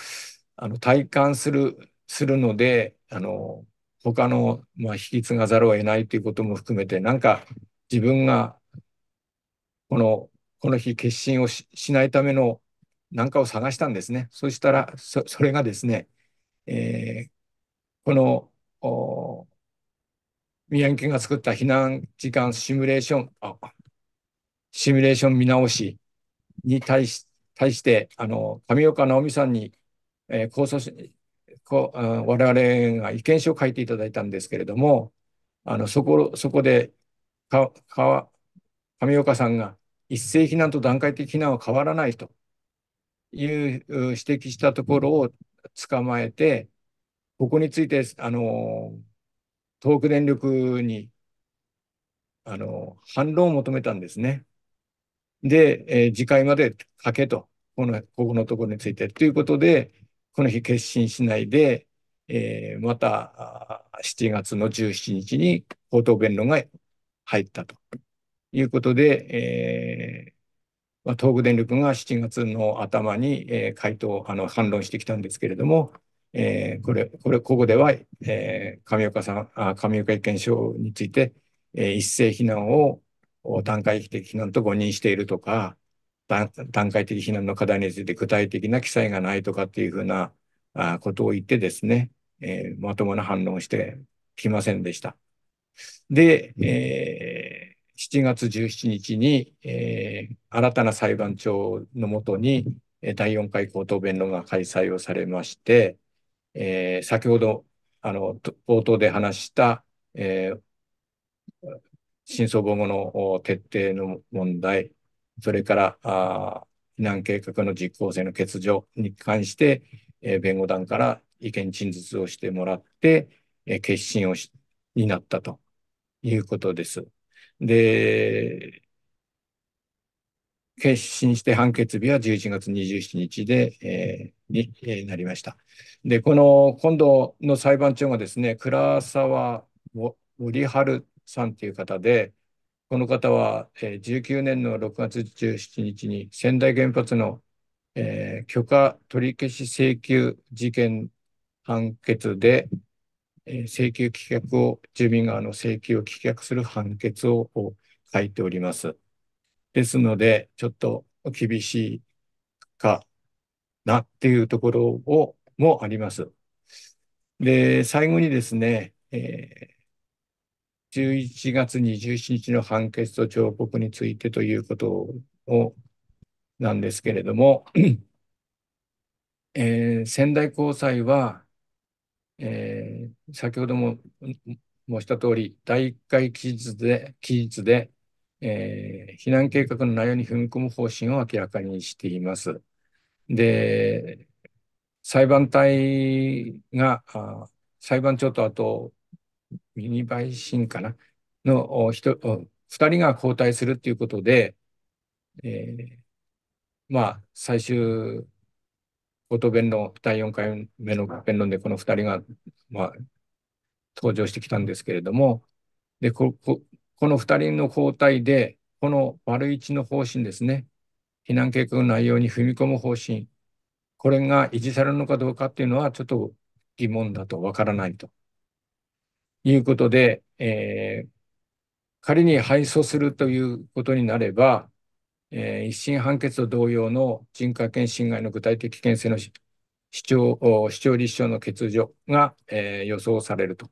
あの退官するするのであの、他の、まあ、引き継がざるを得ないということも含めて、なんか自分がこの、この日決心をしないための何かを探したんですね。そしたら、それがですね、えー、この、宮城県が作った避難時間シミュレーション、あシミュレーション見直しに対し対して、あの、上岡直美さんに、えー、控訴こ我々が意見書を書いていただいたんですけれども、あのそこそこでかか上岡さんが一斉避難と段階的避難は変わらないという指摘したところを捕まえて、ここについて、あの、東北電力に、あの、反論を求めたんですね。で、えー、次回まで書けと、この、ここのところについてということで、この日決心しないで、えー、また7月の17日に口頭弁論が入ったということで、えーまあ、東北電力が7月の頭に、えー、回答、あの反論してきたんですけれども、えー、これ、これ、ここでは、えー、上岡さん、あ上岡意見書について、えー、一斉避難を段階的避難と誤認しているとか、段階的避難の課題について具体的な記載がないとかっていうふうなことを言ってですね、えー、まともな反論をしてきませんでした。で、えー、7月17日に、えー、新たな裁判長のもとに、第4回口頭弁論が開催をされまして、えー、先ほどあの冒頭で話した、えー、真相防護の徹底の問題、それから、あ避難計画の実効性の欠如に関して、えー、弁護団から意見陳述をしてもらって、えー、決心をし、になったということです。で、決心して判決日は11月27日で、えー、になりました。で、この今度の裁判長がですね、倉沢織春さんという方で、この方は、えー、19年の6月17日に仙台原発の、えー、許可取り消し請求事件判決で、えー、請求棄却を、住民側の請求を棄却する判決を書いております。ですので、ちょっと厳しいかなっていうところをもあります。で、最後にですね、えー、11月27日の判決と上告についてということをなんですけれども、えー、仙台高裁は、えー、先ほども申した通り、第1回期日で、期日で、えー、避難計画の内容に踏み込む方針を明らかにしています。で、裁判隊が、裁判長とあとミニバイシンかなの人、2人が交代するっていうことで、えー、まあ、最終、答弁論、第4回目の弁論でこの2人が、まあ、登場してきたんですけれども、で、こ、ここの2人の交代で、この丸一の方針ですね、避難計画の内容に踏み込む方針、これが維持されるのかどうかっていうのは、ちょっと疑問だと、わからないと。いうことで、えー、仮に敗訴するということになれば、えー、一審判決と同様の人格権侵害の具体的危険性の主張、主張立証の欠如が、えー、予想されると。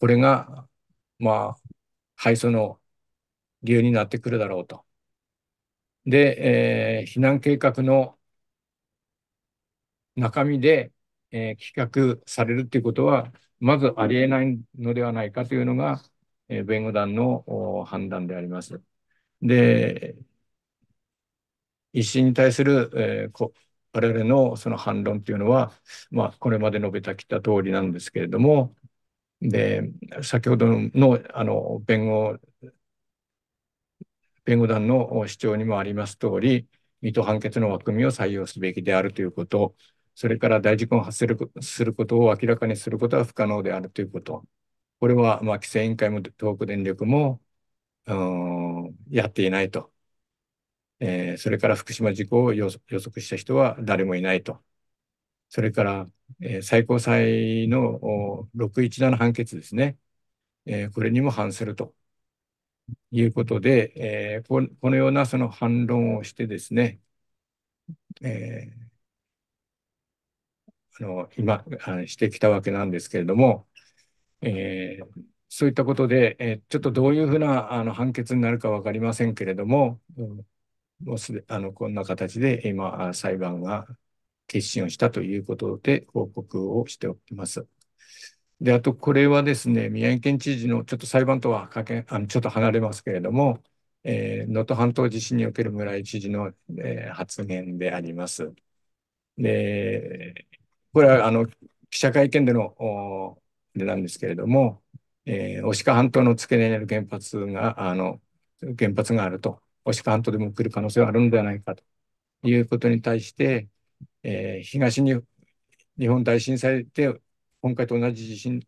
これが、まあ、敗訴の理由になってくるだろうと。で、えー、避難計画の中身で、えー、企画されるということは、まずありえないのではないかというのが、え弁護団の判断であります。で、一審に対する、えー、こ我々のその反論というのは、まあ、これまで述べたきた通りなんですけれども、で、先ほどのあの弁護、弁護団の主張にもあります通り、水戸判決の枠組みを採用すべきであるということそれから大事故を発生することを明らかにすることは不可能であるということ。これは、まあ、規制委員会も東北電力も、うん、やっていないと。えー、それから福島事故を予測した人は誰もいないと。それから、えー、最高裁の617判決ですね。えー、これにも反するということで、えー、このようなその反論をしてですね、えー、あの、今、してきたわけなんですけれども、えー、そういったことで、えー、ちょっとどういうふうなあの判決になるか分かりませんけれども、うん、もうすであのこんな形で今、裁判が決心をしたということで報告をしておきます。で、あと、これはですね、宮城県知事のちょっと裁判とはかけあのちょっと離れますけれども、能、えー、登、半島地震における村井知事の、えー、発言であります。で、これはあの記者会見でのでなんですけれども、えー、牡鹿半島の付け根にある原発があの原発があると、シカ半島でも来る可能性はあるんではないかということに対して、えー、東に日本大震災で今回と同じ地震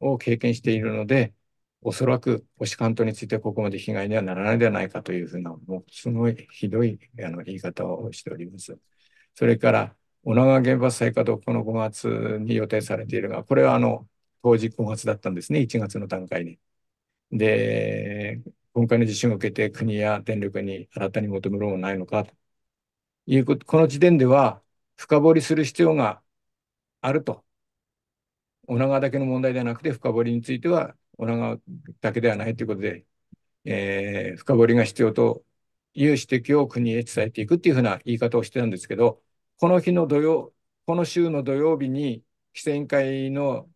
を経験しているので、おそらくシカ半島についてここまで被害にはならないではないかというふうな、もうすごいひどいあの言い方をしております。それから、女川原発再稼働、この5月に予定されているが、これはあの当時5月だったんですね、1月の段階に。で、今回の地震を受けて国や電力に新たに求めるものないのかということ、この時点では深掘りする必要があると。女川だけの問題ではなくて、深掘りについては女川だけではないということで、えー、深掘りが必要という指摘を国へ伝えていくっていうふうな言い方をしてたんですけど、この日の土曜、この週の土曜日に、規制委員会の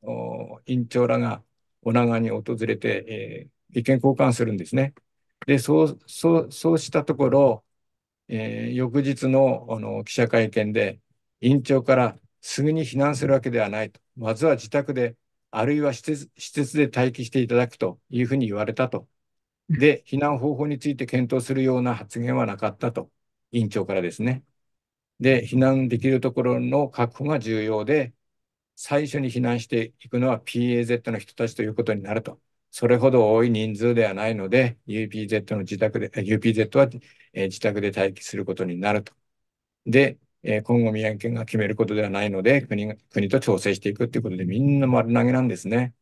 委員長らが女川に訪れて、えー、意見交換するんですね。で、そうそうそうしたところ、えー、翌日のあの記者会見で、委員長からすぐに避難するわけではないと、まずは自宅で、あるいは施設施設で待機していただくというふうに言われたと。で、避難方法について検討するような発言はなかったと、委員長からですね。で、避難できるところの確保が重要で、最初に避難していくのは PAZ の人たちということになると。それほど多い人数ではないので、UPZ の自宅で、UPZ は、えー、自宅で待機することになると。で、えー、今後宮城県が決めることではないので、国国と調整していくということで、みんな丸投げなんですね。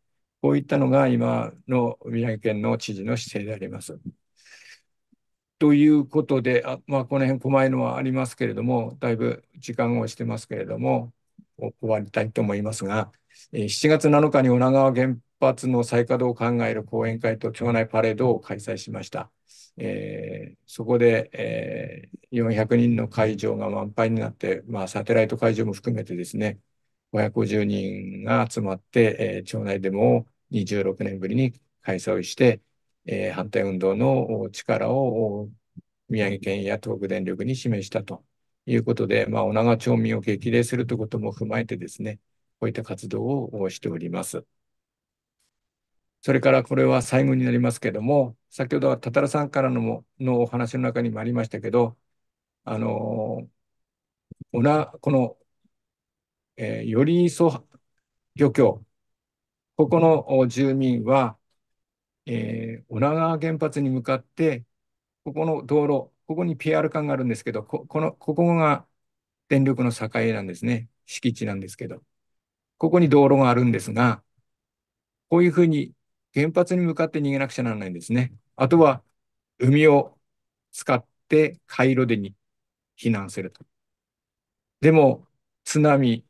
こういったのが今の宮城県の知事の姿勢であります。ということで、あまあ、この辺、細いのはありますけれども、だいぶ時間をしてますけれども、終わりたいと思いますが、7月7日に女川原発の再稼働を考える講演会と町内パレードを開催しました。えー、そこで、えー、400人の会場が満杯になって、まあ、サテライト会場も含めてですね、550人が集まって、えー、町内デモを26年ぶりに開催をして、えー、反対運動の力を宮城県や東北電力に示したということで、まあ、女川町民を激励するということも踏まえてですね、こういった活動をしております。それからこれは最後になりますけども、先ほどはたたらさんからののお話の中にもありましたけど、あのおなこの、えー、より磯漁協、ここの住民は、えー、女川原発に向かって、ここの道路、ここに PR 館があるんですけど、ここのここが電力の境なんですね。敷地なんですけど。ここに道路があるんですが、こういうふうに原発に向かって逃げなくちゃならないんですね。あとは、海を使って回路でに避難すると。でも、津波、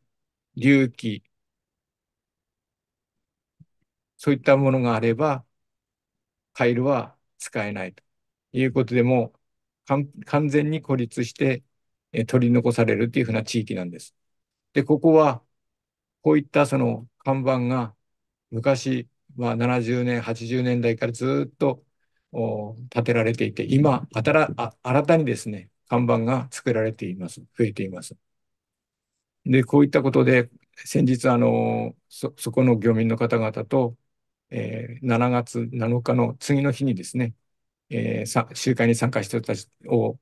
隆起、そういったものがあれば、カイルは使えないということでも完全に孤立して取り残されるというふうな地域なんです。で、ここはこういったその看板が昔は70年、80年代からずっと建てられていて、今新たにですね、看板が作られています。増えています。で、こういったことで、先日、あの、そ、そこの漁民の方々とえー、7月7日の次の日にですね、えー、集会に参加した人たちを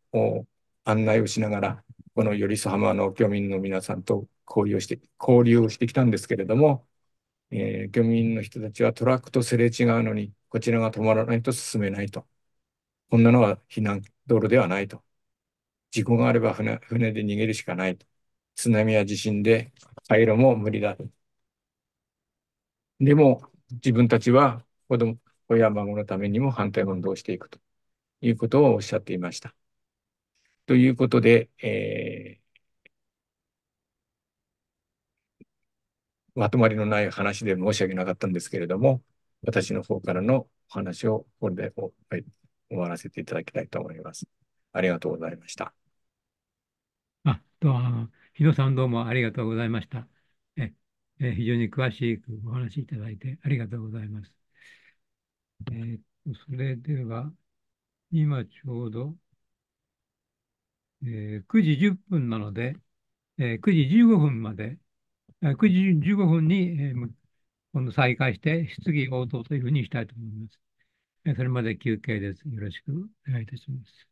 案内をしながら、この寄磯浜の漁民の皆さんと交流をして、交流をしてきたんですけれども、えー、漁民の人たちはトラックとすれ違うのに、こちらが止まらないと進めないと。こんなのは避難道路ではないと。事故があれば船船で逃げるしかないと。津波や地震で回路も無理だと。でも、自分たちは子供、親孫のためにも反対運動をしていくということをおっしゃっていました。ということで、えー、まとまりのない話で申し訳なかったんですけれども、私の方からのお話をこれで、はい、終わらせていただきたいと思います。ありがとうございました。あ、どうも、日野さんどうもありがとうございました。えー、非常に詳しくお話しいただいてありがとうございます。えー、それでは、今ちょうど、えー、9時10分なので、えー、9時15分まで、9時15分に、えー、こ再開して質疑応答というふうにしたいと思います。それまで休憩です。よろしくお願いいたします。